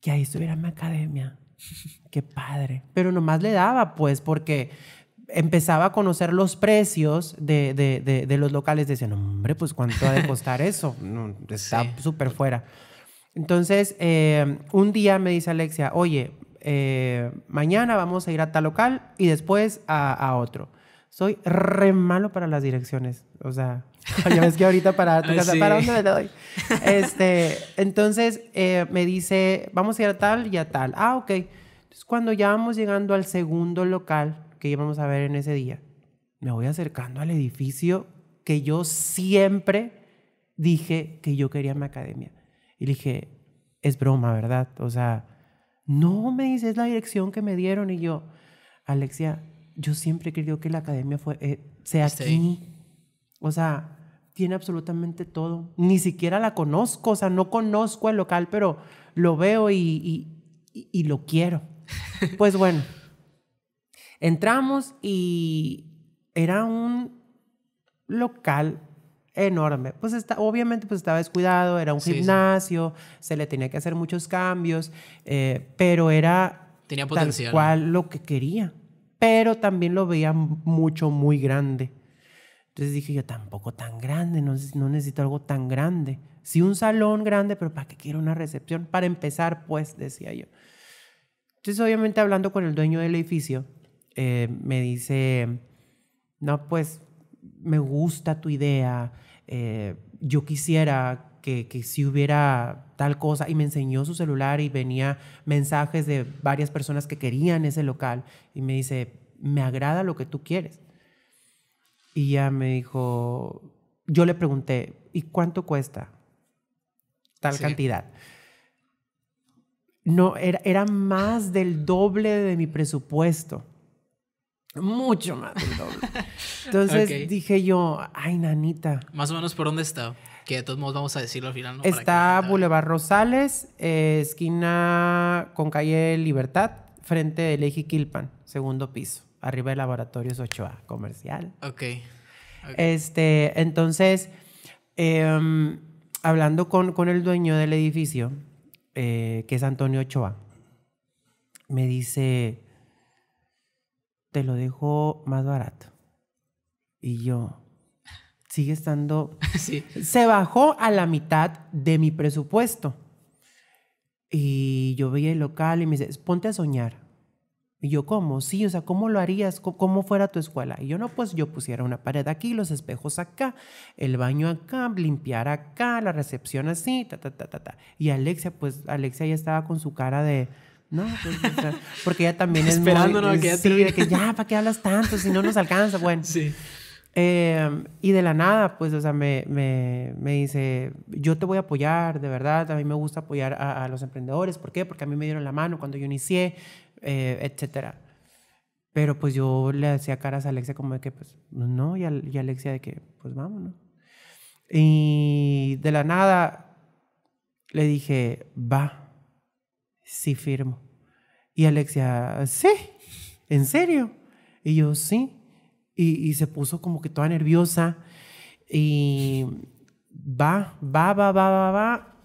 que ahí estuviera mi academia. Qué padre. Pero nomás le daba, pues, porque empezaba a conocer los precios de, de, de, de los locales, decían, hombre, pues cuánto ha de costar eso, no, está súper fuera. Entonces, eh, un día me dice Alexia, oye, eh, mañana vamos a ir a tal local y después a, otro. Soy re malo para las direcciones, o sea, ya ves que ahorita para tu casa, ¿para dónde me doy? Este, entonces eh, me dice, vamos a ir a tal y a tal. Ah, ok. Entonces, cuando ya vamos llegando al segundo local, que íbamos a ver en ese día, me voy acercando al edificio que yo siempre dije que yo quería mi academia. Y dije, es broma, ¿verdad? O sea, no me dices la dirección que me dieron. Y yo, Alexia, yo siempre creí que la academia fue, eh, sea aquí. O sea, tiene absolutamente todo. Ni siquiera la conozco, o sea, no conozco el local, pero lo veo y, y lo quiero. Pues bueno. Entramos y era un local enorme. Pues está, obviamente pues estaba descuidado, era un gimnasio, se le tenía que hacer muchos cambios, eh, pero era tenía potencial. tal cual lo que quería. Pero también lo veía mucho, muy grande. Entonces dije yo, tampoco tan grande, no, no necesito algo tan grande. Sí, un salón grande, pero ¿para qué quiero una recepción? Para empezar, pues, decía yo. Entonces, obviamente, hablando con el dueño del edificio, eh, me dice, no, pues me gusta tu idea, eh, yo quisiera que, si hubiera tal cosa, y me enseñó su celular y venía mensajes de varias personas que querían ese local, y me dice, me agrada lo que tú quieres. Y ya me dijo, yo le pregunté, ¿y cuánto cuesta tal cantidad? No, era, era más del doble de mi presupuesto. Mucho más del doble. Entonces dije yo, ay, nanita. Más o menos por dónde está. Que de todos modos vamos a decirlo al final. Está Boulevard Rosales, eh, esquina con calle Libertad, frente del Kilpan segundo piso, arriba de Laboratorios Ochoa, comercial. Ok. Este, entonces, em, hablando con, con, el dueño del edificio, eh, que es Antonio Ochoa, me dice, te lo dejo más barato. Y yo, sigue estando... Se bajó a la mitad de mi presupuesto. Y yo veía el local y me dice, ponte a soñar. Y yo, ¿cómo? Sí, o sea, ¿cómo lo harías? ¿Cómo fuera tu escuela? Y yo, no, pues yo pusiera una pared aquí, los espejos acá, el baño acá, limpiar acá, la recepción así, ta, ta, ta, ta, ta. Y Alexia, pues Alexia ya estaba con su cara de, no, pues, porque ya también es Esperándonos que, ya que ya, ¿para qué hablas tanto si no nos alcanza? Bueno. Sí. Em, y de la nada, pues, o sea, me, me, me, dice, yo te voy a apoyar, de verdad, a mí me gusta apoyar a, los emprendedores. ¿Por qué? Porque a mí me dieron la mano cuando yo inicié, eh, etcétera. Pero pues yo le hacía caras a Alexia como de que, pues, no, y, a, y Alexia de que, pues, vámonos. Y de la nada le dije, va sí firmo. Y Alexia, sí, ¿en serio? Y yo, sí. Y, se puso como que toda nerviosa. Y va, va, va, va, va, va.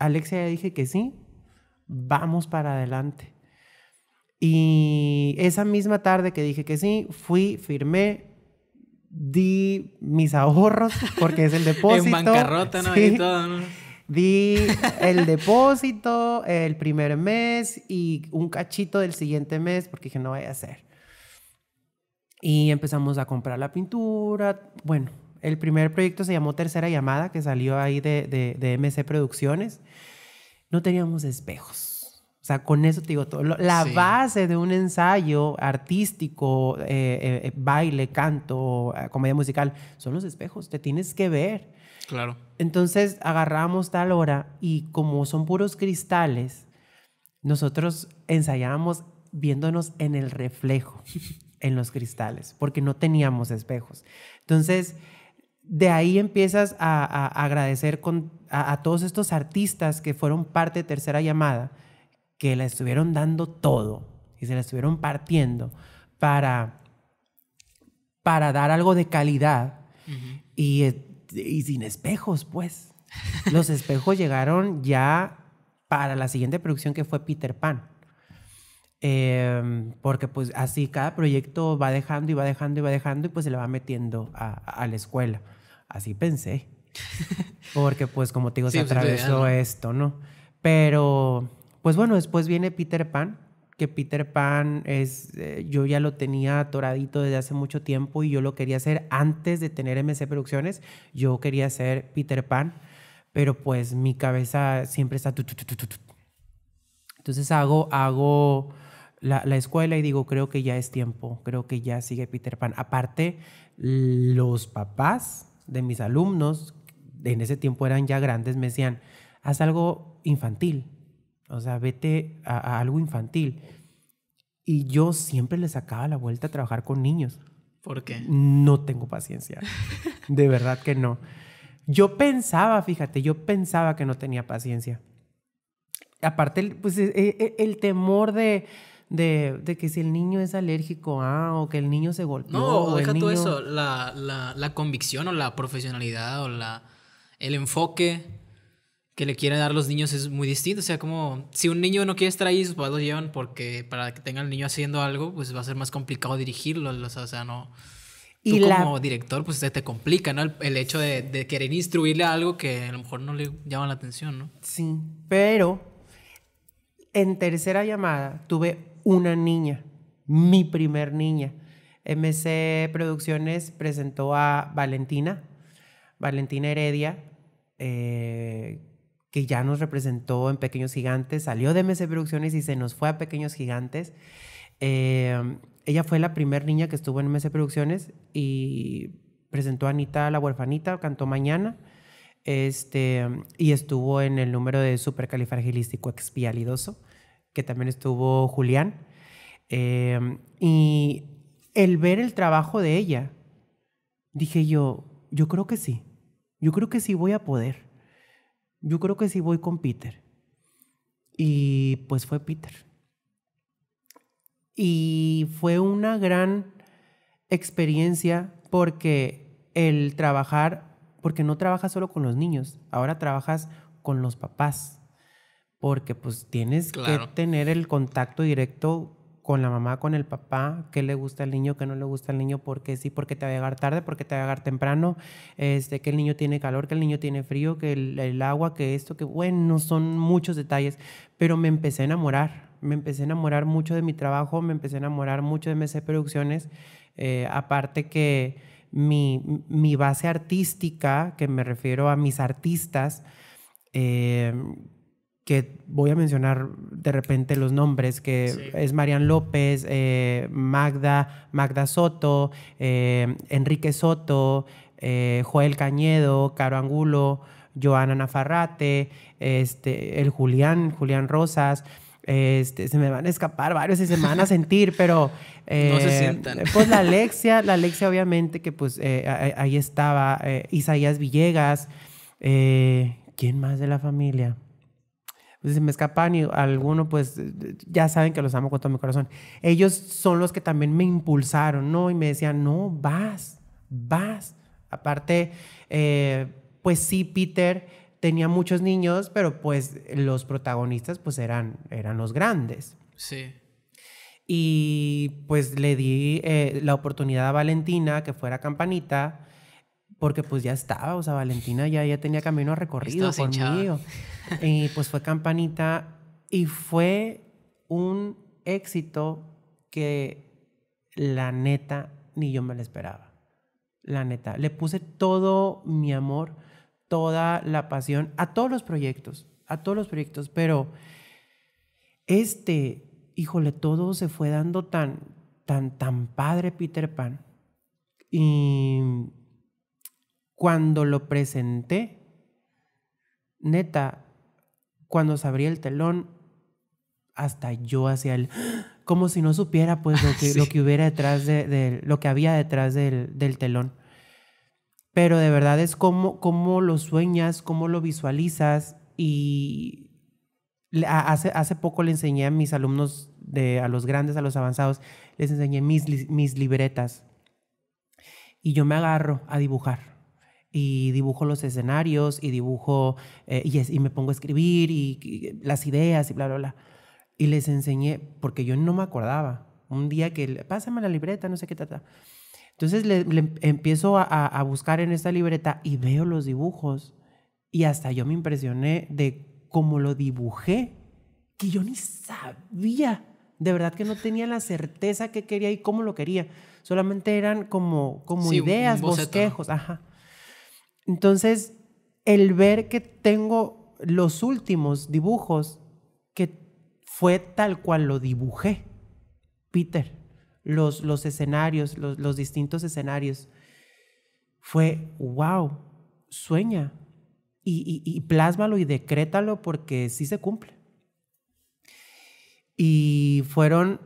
Alexia ya dije que sí, vamos para adelante. Y esa misma tarde que dije que sí, fui, firmé, di mis ahorros, porque es el depósito. bancarrota, ¿no? Y todo, ¿no? Di el depósito, el primer mes y un cachito del siguiente mes porque dije, no vaya a ser. Y empezamos a comprar la pintura. Bueno, el primer proyecto se llamó Tercera Llamada, que salió ahí de, de, MC Producciones. No teníamos espejos. O sea, con eso te digo todo. La base de un ensayo artístico, eh, eh, baile, canto, eh, comedia musical, son los espejos. Te tienes que ver. Claro. Entonces agarramos tal hora y como son puros cristales, nosotros ensayábamos viéndonos en el reflejo, en los cristales, porque no teníamos espejos. Entonces, de ahí empiezas a, agradecer a, todos estos artistas que fueron parte de Tercera Llamada, que la estuvieron dando todo y se la estuvieron partiendo para, para dar algo de calidad. Y eh, y sin espejos, pues. Los espejos llegaron ya para la siguiente producción que fue Peter Pan. Em, porque pues así cada proyecto va dejando y va dejando y va dejando y pues se le va metiendo a, la escuela. Así pensé. Porque pues como te digo, se pues, atravesó esto, ¿no? Pero pues bueno, después viene Peter Pan que Peter Pan es, eh, yo ya lo tenía atoradito desde hace mucho tiempo y yo lo quería hacer antes de tener MC Producciones, yo quería hacer Peter Pan, pero pues mi cabeza siempre está... Entonces hago, hago la, la, escuela y digo, creo que ya es tiempo, creo que ya sigue Peter Pan. Aparte, los papás de mis alumnos, en ese tiempo eran ya grandes, me decían, haz algo infantil o sea, vete a, algo infantil. Y yo siempre le sacaba la vuelta a trabajar con niños. ¿Por qué? No tengo paciencia. De verdad que no. Yo pensaba, fíjate, yo pensaba que no tenía paciencia. Aparte, pues e, e, e, el, temor de, de, que si el niño es alérgico, o que el niño se golpeó. No, o deja niño... todo eso, la, la, la, convicción o la profesionalidad o la, el enfoque que le quieren dar los niños es muy distinto. O sea, como si un niño no quiere estar ahí, sus padres lo llevan porque para que tenga el niño haciendo algo, pues va a ser más complicado dirigirlo. O sea, no. Tú como director, pues te, te complica, ¿no? El, hecho de, querer instruirle algo que a lo mejor no le llama la atención, ¿no? Sí, pero en tercera llamada tuve una niña, mi primer niña. MC Producciones presentó a Valentina, Valentina Heredia, eh, que ya nos representó en Pequeños Gigantes, salió de MC Producciones y se nos fue a Pequeños Gigantes. Eh, ella fue la primera niña que estuvo en MC Producciones y presentó a Anita la huerfanita, cantó Mañana, este, y estuvo en el número de Supercalifragilístico Expialidoso, que también estuvo Julián. Eh, y el ver el trabajo de ella, dije yo, yo creo que sí, yo creo que sí voy a poder yo creo que sí voy con Peter. Y pues fue Peter. Y fue una gran experiencia porque el trabajar, porque no trabajas solo con los niños, ahora trabajas con los papás, porque pues tienes que tener el contacto directo con la mamá, con el papá, qué le gusta al niño, qué no le gusta al niño, porque sí, porque te va a llegar tarde, porque te va a llegar temprano, este, que el niño tiene calor, que el niño tiene frío, que el, agua, que esto, que bueno, son muchos detalles, pero me empecé a enamorar, me empecé a enamorar mucho de mi trabajo, me empecé a enamorar mucho de MC Producciones, eh, aparte que mi, mi, base artística, que me refiero a mis artistas, eh, que voy a mencionar de repente los nombres, que es Marian López, eh, Magda, Magda Soto, eh, Enrique Soto, eh, Joel Cañedo, Caro Angulo, Joana Nafarrate, este, el Julián, Julián Rosas. Este, se me van a escapar varios y se van a sentir, pero... no se sientan. Pues la Alexia, la Alexia obviamente que pues ahí estaba, Isaías Villegas, ¿quién más de la familia? se me escapan y alguno, pues ya saben que los amo con todo mi corazón. Ellos son los que también me impulsaron, ¿no? Y me decían, no, vas, vas. Aparte, eh, pues sí, Peter tenía muchos niños, pero pues los protagonistas pues eran, eran los grandes. Sí. Y pues le di eh, la oportunidad a Valentina que fuera campanita porque pues ya estaba, o sea, Valentina ya, ya tenía camino recorrido conmigo. Y pues fue campanita y fue un éxito que la neta ni yo me lo esperaba. La neta, le puse todo mi amor, toda la pasión a todos los proyectos, a todos los proyectos, pero este, híjole, todo se fue dando tan, tan, tan padre Peter Pan. Y cuando lo presenté, neta, cuando se abría el telón, hasta yo hacia el como si no supiera pues lo que, hubiera detrás de, lo que había detrás del, telón. Pero de verdad es como, como lo sueñas, cómo lo visualizas y hace, hace poco le enseñé a mis alumnos, a los grandes, a los avanzados, les enseñé mis, mis libretas y yo me agarro a dibujar y dibujo los escenarios y dibujo eh, y, me pongo a escribir y, las ideas y bla, bla, bla. Y les enseñé, porque yo no me acordaba, un día que, pásame la libreta, no sé qué trata. Entonces le, empiezo a, buscar en esta libreta y veo los dibujos y hasta yo me impresioné de cómo lo dibujé, que yo ni sabía, de verdad que no tenía la certeza que quería y cómo lo quería, solamente eran como, como ideas, bosquejos, ajá. Entonces, el ver que tengo los últimos dibujos que fue tal cual lo dibujé, Peter, los, los escenarios, los, distintos escenarios, fue, wow, sueña y, y plásmalo y decrétalo porque sí se cumple. Y fueron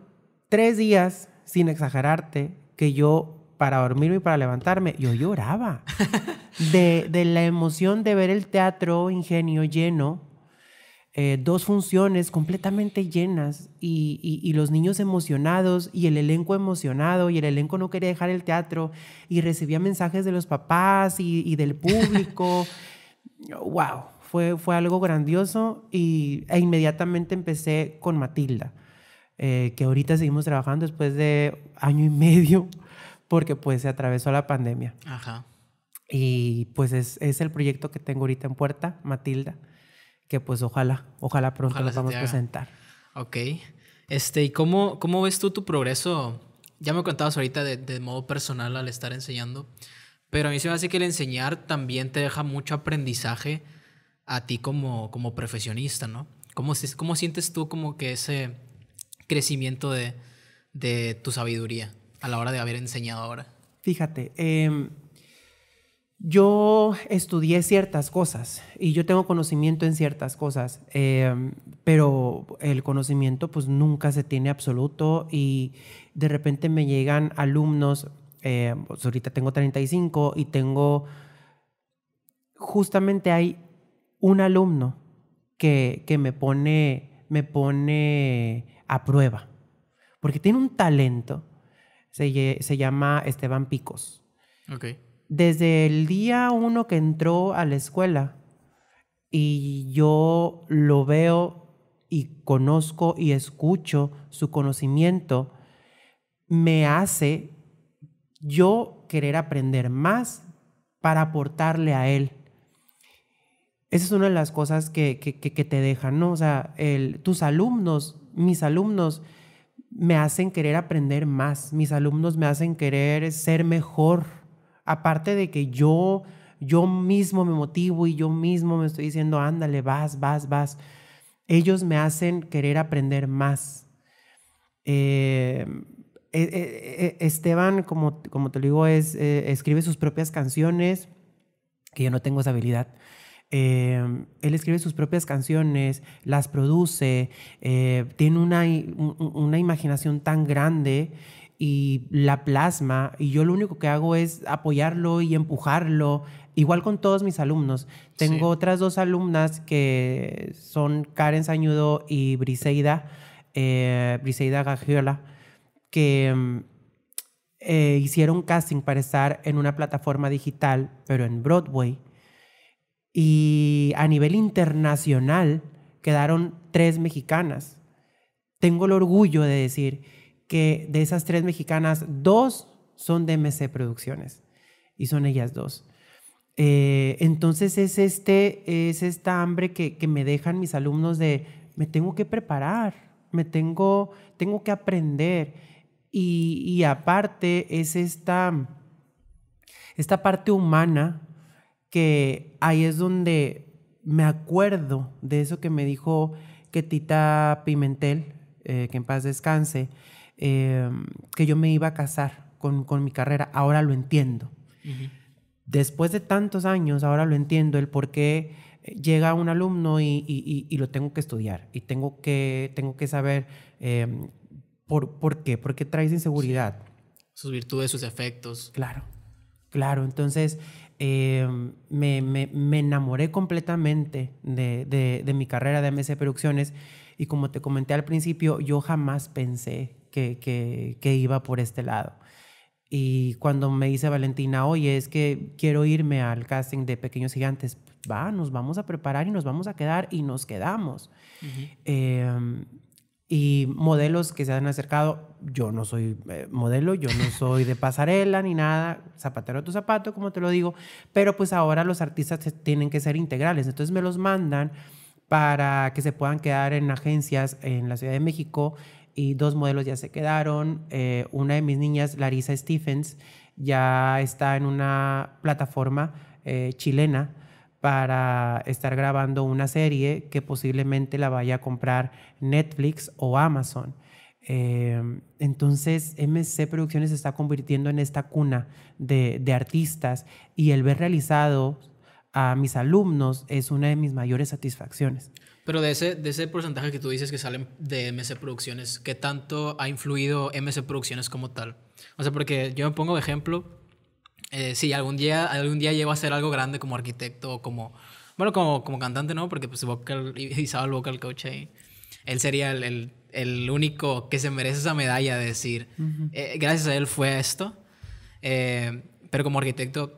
tres días, sin exagerarte, que yo para dormirme y para levantarme. Yo lloraba de, la emoción de ver el teatro Ingenio lleno, eh, dos funciones completamente llenas y, los niños emocionados y el elenco emocionado y el elenco no quería dejar el teatro y recibía mensajes de los papás y, del público. ¡Wow! Fue, fue algo grandioso y, e inmediatamente empecé con Matilda, eh, que ahorita seguimos trabajando después de año y medio porque pues se atravesó la pandemia. Ajá. Y pues es, el proyecto que tengo ahorita en puerta, Matilda, que pues ojalá, ojalá pronto lo vamos a presentar. Ok. Este, ¿y cómo, cómo ves tú tu progreso? Ya me contabas ahorita de, modo personal al estar enseñando, pero a mí se me hace que el enseñar también te deja mucho aprendizaje a ti como, como profesionista, ¿no? ¿Cómo, sientes tú como que ese crecimiento de tu sabiduría? a la hora de haber enseñado ahora? Fíjate, em, yo estudié ciertas cosas y yo tengo conocimiento en ciertas cosas, em, pero el conocimiento pues nunca se tiene absoluto y de repente me llegan alumnos, em, pues, ahorita tengo 35 y tengo, justamente hay un alumno que, que me, pone, me pone a prueba, porque tiene un talento se, llama Esteban Picos. Desde el día uno que entró a la escuela y yo lo veo y conozco y escucho su conocimiento, me hace yo querer aprender más para aportarle a él. Esa es una de las cosas que, te dejan, ¿no? O sea, tus alumnos, mis alumnos, me hacen querer aprender más, mis alumnos me hacen querer ser mejor, aparte de que yo, yo mismo me motivo y yo mismo me estoy diciendo, ándale, vas, vas, vas, ellos me hacen querer aprender más. Em, e, e, e, Esteban, como, como te lo digo, es, eh, escribe sus propias canciones, que yo no tengo esa habilidad. Em, él escribe sus propias canciones, las produce, eh, tiene una, imaginación tan grande y la plasma y yo lo único que hago es apoyarlo y empujarlo, igual con todos mis alumnos. Tengo otras dos alumnas que son Karen Sañudo y Briseida, eh, Briseida Gagiola, que em, eh, hicieron casting para estar en una plataforma digital, pero en Broadway y a nivel internacional quedaron tres mexicanas. Tengo el orgullo de decir que de esas tres mexicanas, dos son de MC Producciones y son ellas dos. Eh, entonces es, este, es esta hambre que, me dejan mis alumnos de me tengo que preparar, me tengo, tengo que aprender. Y, y aparte es esta, esta parte humana que ahí es donde me acuerdo de eso que me dijo que Tita Pimentel, eh, que en paz descanse, eh, que yo me iba a casar con, mi carrera. Ahora lo entiendo. Después de tantos años, ahora lo entiendo el por qué llega un alumno y, lo tengo que estudiar y tengo que, tengo que saber eh, por, por, qué, por qué traes inseguridad. Sus virtudes, sus efectos. Claro, claro. Entonces, eh, me, enamoré completamente de, mi carrera de MC Producciones y como te comenté al principio, yo jamás pensé que, iba por este lado. Y cuando me dice Valentina, oye, es que quiero irme al casting de Pequeños Gigantes, va, nos vamos a preparar y nos vamos a quedar y nos quedamos y modelos que se han acercado. Yo no soy eh, modelo, yo no soy de pasarela ni nada, zapatero a tu zapato, como te lo digo, pero pues ahora los artistas tienen que ser integrales, entonces me los mandan para que se puedan quedar en agencias en la Ciudad de México y dos modelos ya se quedaron. Eh, una de mis niñas, Larisa Stephens, ya está en una plataforma eh, chilena para estar grabando una serie que posiblemente la vaya a comprar Netflix o Amazon. Eh, entonces, MC Producciones se está convirtiendo en esta cuna de, artistas y el ver realizado a mis alumnos es una de mis mayores satisfacciones. Pero de ese, de ese porcentaje que tú dices que salen de MC Producciones, ¿qué tanto ha influido MC Producciones como tal? O sea, porque yo me pongo de ejemplo, eh, sí, algún día, algún día llego a ser algo grande como arquitecto o como, bueno, como, como cantante, ¿no? Porque pues vocal, el vocal coach ahí, él sería el, único que se merece esa medalla de decir, eh, gracias a él fue esto. Eh, pero como arquitecto,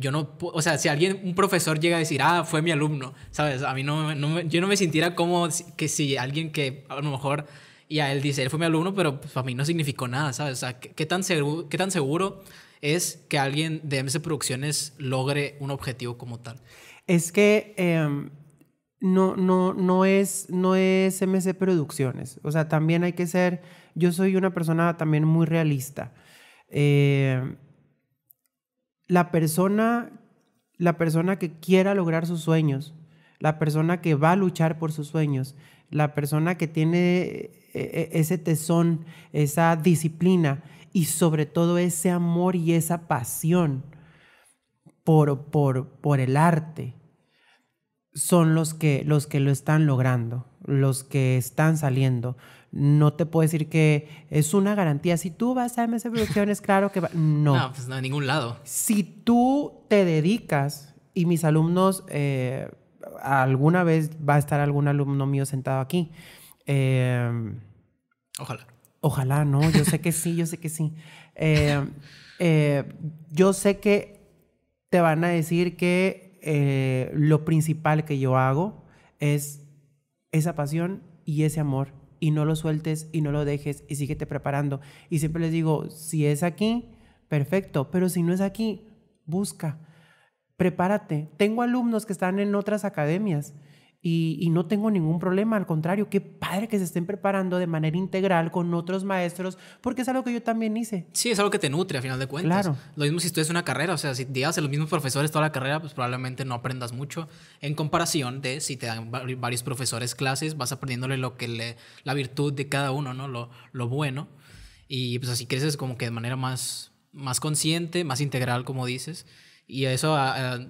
yo no, o sea, si alguien, un profesor llega a decir, ah, fue mi alumno, ¿sabes? A mí no, yo no me sintiera como que si alguien que a lo mejor, y a él dice, él fue mi alumno, pero para pues, mí no significó nada, ¿sabes? O sea, ¿qué, tan qué tan seguro es que alguien de MC Producciones logre un objetivo como tal. Es que em, no, no, es, no es MC Producciones. O sea, también hay que ser, yo soy una persona también muy realista. Em, la persona, la persona que quiera lograr sus sueños, la persona que va a luchar por sus sueños, la persona que tiene eh, eh, ese tesón, esa disciplina, y sobre todo ese amor y esa pasión por, por, por el arte son los que, los que lo están logrando, los que están saliendo. No te puedo decir que es una garantía. Si tú vas a MS es claro que No. No, pues no, de ningún lado. Si tú te dedicas, y mis alumnos, eh, alguna vez va a estar algún alumno mío sentado aquí. Eh, Ojalá. Ojalá, ¿no? Yo sé que sí, yo sé que sí. Eh, eh, yo sé que te van a decir que eh, lo principal que yo hago es esa pasión y ese amor. Y no lo sueltes y no lo dejes y síguete preparando. Y siempre les digo, si es aquí, perfecto. Pero si no es aquí, busca. Prepárate. Tengo alumnos que están en otras academias y, no tengo ningún problema, al contrario, qué padre que se estén preparando de manera integral con otros maestros, porque es algo que yo también hice. Sí, es algo que te nutre a final de cuentas. Claro. Lo mismo si tú haces una carrera, o sea, si te a los mismos profesores toda la carrera, pues probablemente no aprendas mucho en comparación de si te dan varios profesores clases, vas aprendiéndole lo que le, la virtud de cada uno, ¿no? Lo, lo bueno. Y pues así creces como que de manera más, más consciente, más integral, como dices. Y eso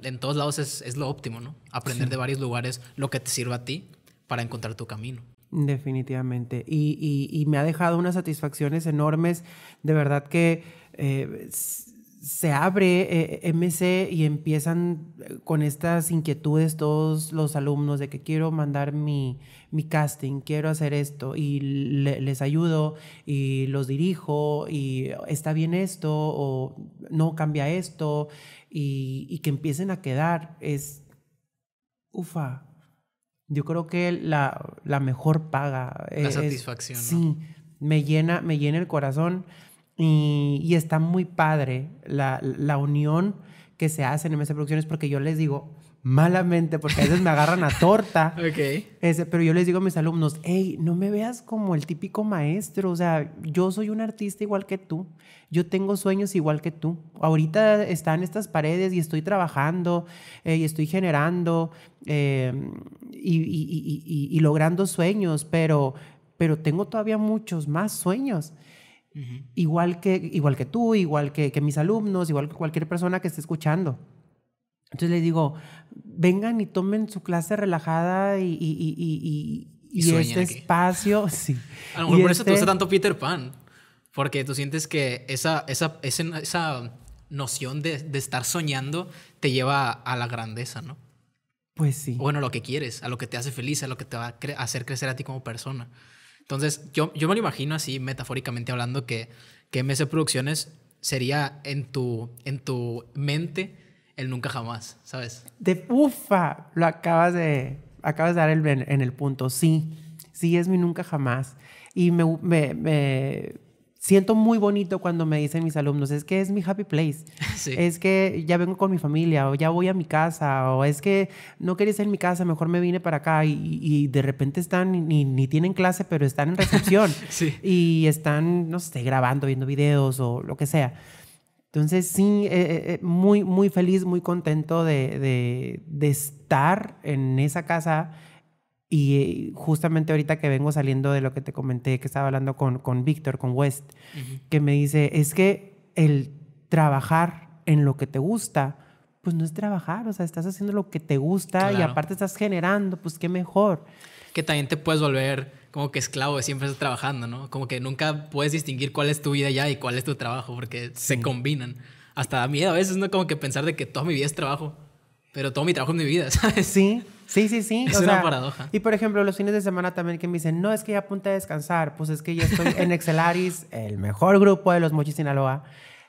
en todos lados es, lo óptimo, ¿no? Aprender de varios lugares lo que te sirva a ti para encontrar tu camino. Definitivamente. Y, me ha dejado unas satisfacciones enormes. De verdad que eh, se abre eh, MC y empiezan eh, con estas inquietudes todos los alumnos de que quiero mandar mi, mi casting, quiero hacer esto y les ayudo y los dirijo y está bien esto o no cambia esto y, que empiecen a quedar es, ufa, yo creo que la, mejor paga. La satisfacción. Sí, me llena, me llena el corazón. Y, está muy padre la, unión que se hace en MS Producciones porque yo les digo malamente, porque a veces me agarran a torta. Ese, pero yo les digo a mis alumnos, hey, no me veas como el típico maestro, o sea, yo soy un artista igual que tú, yo tengo sueños igual que tú. Ahorita están estas paredes y estoy trabajando eh, y estoy generando eh, y, logrando sueños, pero, pero tengo todavía muchos más sueños igual, que, igual que tú, igual que, mis alumnos, igual que cualquier persona que esté escuchando. Entonces le digo, vengan y tomen su clase relajada y, este espacio. Sí. por eso te gusta este tanto Peter Pan, porque tú sientes que esa, esa, esa noción de, de, estar soñando te lleva a la grandeza, ¿no? Pues sí. bueno, lo que quieres, a lo que te hace feliz, a lo que te va a hacer crecer a ti como persona. Entonces, yo, yo me lo imagino así, metafóricamente hablando, que, que MC Producciones sería en tu, en tu mente el nunca jamás, ¿sabes? De ufa, lo acabas de, acabas de dar el, en, el punto. Sí, sí es mi nunca jamás. Y me, me siento muy bonito cuando me dicen mis alumnos, es que es mi happy place, es que ya vengo con mi familia, o ya voy a mi casa, o es que no quería estar en mi casa, mejor me vine para acá y, de repente están, ni, tienen clase, pero están en recepción y están, no sé, grabando, viendo videos o lo que sea. Entonces, sí, eh, eh, eh, muy, muy feliz, muy contento de, de estar en esa casa y eh, justamente ahorita que vengo saliendo de lo que te comenté, que estaba hablando con, con Víctor, con West, que me dice, es que el trabajar en lo que te gusta, pues no es trabajar, o sea, estás haciendo lo que te gusta y aparte estás generando, pues qué mejor. Que también te puedes volver como que esclavo de siempre estás trabajando, ¿no? Como que nunca puedes distinguir cuál es tu vida ya y cuál es tu trabajo, porque se combinan. Hasta da miedo a veces, ¿no? Como que pensar de que toda mi vida es trabajo, pero todo mi trabajo es mi vida, ¿sabes? Sí. Sí, sí, sí. Es una paradoja. Y por ejemplo, los fines de semana también que me dicen, no, es que ya apunta a descansar. Pues es que ya estoy en Excelaris, el mejor grupo de los Mochis Sinaloa.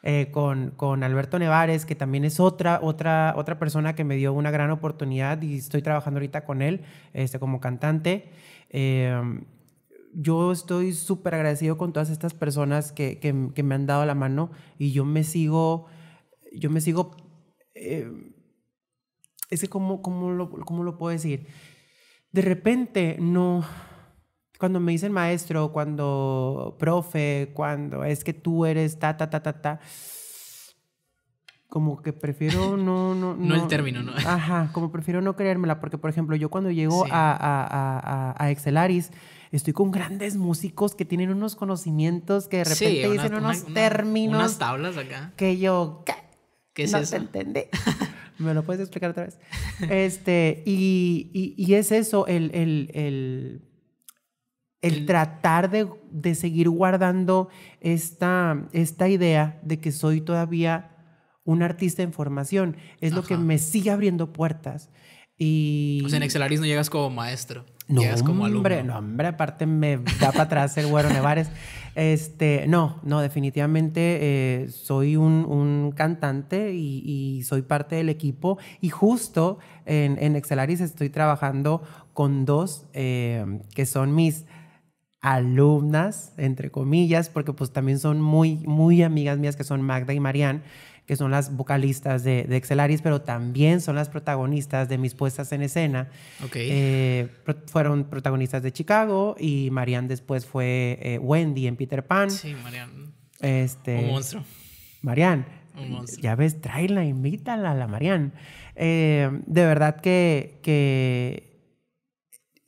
Eh, con, con, Alberto Nevares, que también es otra, otra, otra persona que me dio una gran oportunidad y estoy trabajando ahorita con él este, como cantante. Em, yo estoy súper agradecido con todas estas personas que, que, me han dado la mano y yo me sigo, yo me sigo em, es que ¿cómo, lo, cómo lo puedo decir? De repente no, cuando me dicen maestro, cuando profe, cuando es que tú eres ta, ta, ta, ta, ta, como que prefiero no, no, no. no el término, ¿no? Ajá, como prefiero no creérmela, porque por ejemplo, yo cuando llego a, a, a, a, Excelaris, estoy con grandes músicos que tienen unos conocimientos que de repente dicen unos términos. unas tablas acá. Que yo, ¿qué? no se entiende ¿Me lo puedes explicar otra vez? Este, y, es eso, el, el, el, el tratar de, de, seguir guardando esta, esta idea de que soy todavía un artista en formación. Es lo que me sigue abriendo puertas. Y... O en Excelaris no llegas como maestro. No, llegas como alumno. Hombre, no, hombre, aparte me da para atrás el güero Nevares. Este, no, no, definitivamente eh, soy un, cantante y, soy parte del equipo. Y justo en, en Excelaris estoy trabajando con dos eh, que son mis alumnas, entre comillas, porque pues también son muy, muy amigas mías que son Magda y Marianne que son las vocalistas de, Excelaris, pero también son las protagonistas de mis puestas en escena. Eh, fueron protagonistas de Chicago y Marianne después fue eh, Wendy en Peter Pan. Sí, Marianne. Este, Un monstruo. Marianne. Ya ves, tráela, invítala a la Marianne eh, de verdad que, que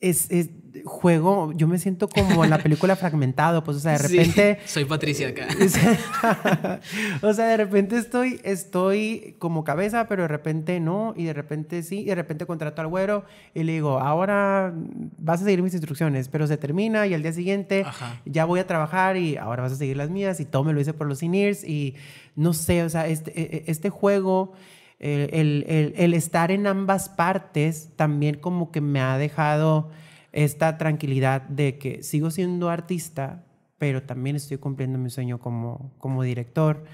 es, es, juego, yo me siento como en la película fragmentado, pues, o sea, de repente... soy Patricia acá. O sea, de repente estoy, estoy como cabeza, pero de repente no, y de repente sí, y de repente contrato al güero y le digo, ahora vas a seguir mis instrucciones, pero se termina y al día siguiente ya voy a trabajar y ahora vas a seguir las mías y todo me lo hice por los in-ears, y no sé, o sea, este, e, e, este juego el, estar en ambas partes también como que me ha dejado esta tranquilidad de que sigo siendo artista, pero también estoy cumpliendo mi sueño como, como director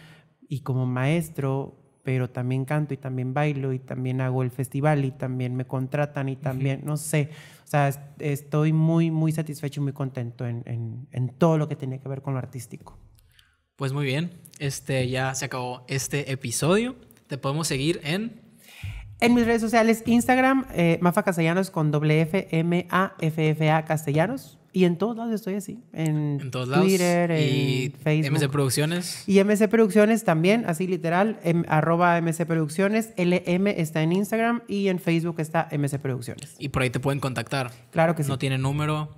y como maestro, pero también canto y también bailo y también hago el festival y también me contratan y también, no sé, o sea, estoy muy, muy satisfecho y muy contento en, en todo lo que tiene que ver con lo artístico. Pues muy bien, este ya se acabó este episodio te podemos seguir en... En mis redes sociales, Instagram, eh, Mafa Castellanos con doble F, M, A, F, F, A, Castellanos. Y en todos lados estoy así. En, todos Twitter, y Facebook. MC Producciones. Y MC Producciones también, así literal, em, arroba MC Producciones. LM está en Instagram y en Facebook está MC Producciones. Y por ahí te pueden contactar. Claro que sí. No tiene número.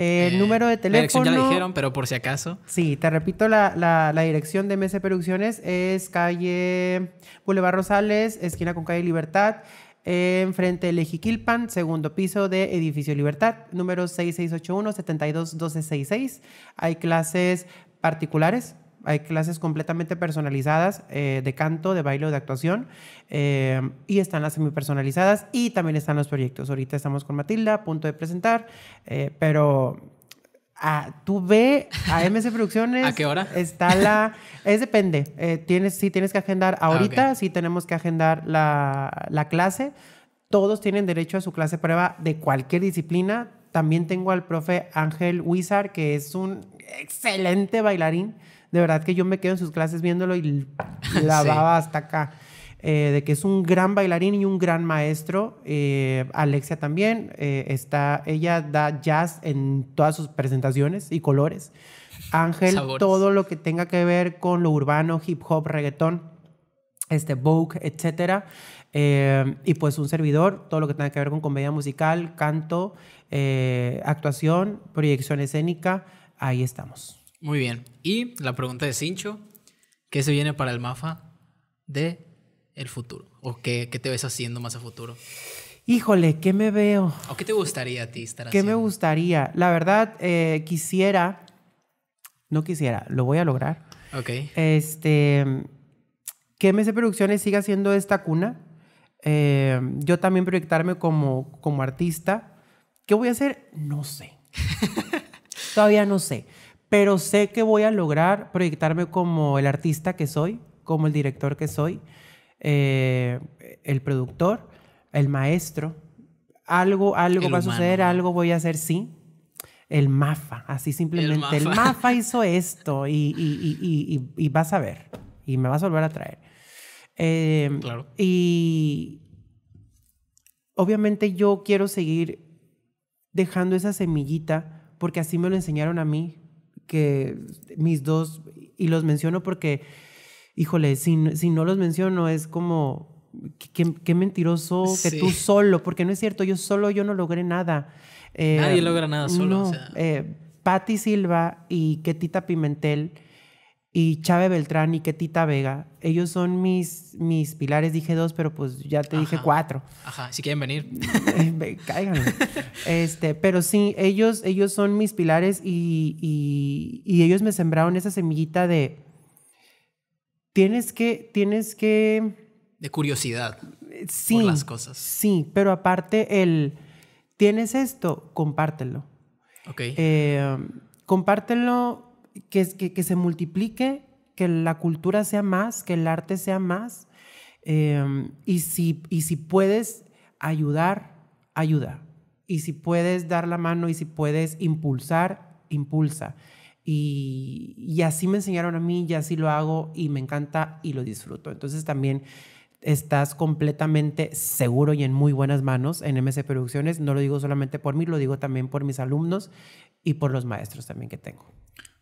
El eh, eh, número de teléfono. La dirección ya la dijeron, pero por si acaso. Sí, te repito, la, la, dirección de Mese Producciones es calle Boulevard Rosales, esquina con calle Libertad, enfrente del Ejiquilpan, segundo piso de Edificio Libertad, número 6681-721266. Hay clases particulares, hay clases completamente personalizadas eh, de canto, de baile o de actuación. Eh, y están las semipersonalizadas y también están los proyectos. Ahorita estamos con Matilda, a punto de presentar, eh, pero a ah, tú ve a MC Producciones. ¿A qué hora? Está la. Es depende. Eh, tienes, si tienes que agendar ah, ahorita, si tenemos que agendar la, la, clase. Todos tienen derecho a su clase prueba de cualquier disciplina. También tengo al profe Ángel Huizar, que es un excelente bailarín de verdad que yo me quedo en sus clases viéndolo y lavaba hasta acá. Eh, de que es un gran bailarín y un gran maestro. Eh, Alexia también eh, está, ella da jazz en todas sus presentaciones y colores. Ángel, todo lo que tenga que ver con lo urbano, hip hop, reggaetón, este Vogue, etcétera. y pues un servidor, todo lo que tenga que ver con comedia musical, canto, actuación, proyección escénica, ahí estamos. Muy bien. Y la pregunta de Sincho, ¿qué se viene para el MAFA de el futuro? ¿O qué, te ves haciendo más a futuro? Híjole, ¿qué me veo? ¿O qué te gustaría a ti estar ¿Qué me gustaría? La verdad, eh, quisiera, no quisiera, lo voy a lograr. Ok. Este, que MC Producciones siga siendo esta cuna. Eh, yo también proyectarme como, como artista. ¿Qué voy a hacer? No sé. Todavía no sé pero sé que voy a lograr proyectarme como el artista que soy, como el director que soy, eh, el productor, el maestro. Algo, algo va a suceder, algo voy a hacer, sí. El MAFA, así simplemente. El MAFA, hizo esto y, vas a ver. Y me vas a volver a traer. Em, claro. Y obviamente yo quiero seguir dejando esa semillita porque así me lo enseñaron a mí, que mis dos, y los menciono porque, híjole, si, si no los menciono es como, qué, mentiroso que tú solo, porque no es cierto, yo solo, yo no logré nada. Nadie eh, logra nada solo. Eh, Patti Silva y Ketita Pimentel y Chávez Beltrán y Ketita Vega. Ellos son mis, mis pilares, dije dos, pero pues ya te dije cuatro. Ajá, si quieren venir. Cáiganme. este, pero sí, ellos, ellos son mis pilares y, ellos me sembraron esa semillita de... Tienes que, tienes que... De curiosidad. Sí. las cosas. Sí, pero aparte el... Tienes esto, compártelo. Ok. Eh, compártelo que, se multiplique, que la cultura sea más, que el arte sea más. Em, y, si, y si puedes ayudar, ayuda. Y si puedes dar la mano y si puedes impulsar, impulsa. Y, y, así me enseñaron a mí, y así lo hago y me encanta y lo disfruto. Entonces también estás completamente seguro y en muy buenas manos en MC Producciones. No lo digo solamente por mí, lo digo también por mis alumnos y por los maestros también que tengo.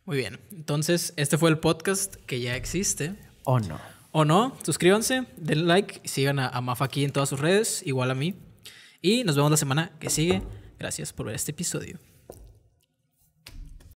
Muy bien. Entonces, este fue el podcast que ya existe. O no. O no. Suscríbanse, den like, sigan a, a Mafa aquí en todas sus redes, igual a mí. Y nos vemos la semana que sigue. Gracias por ver este episodio.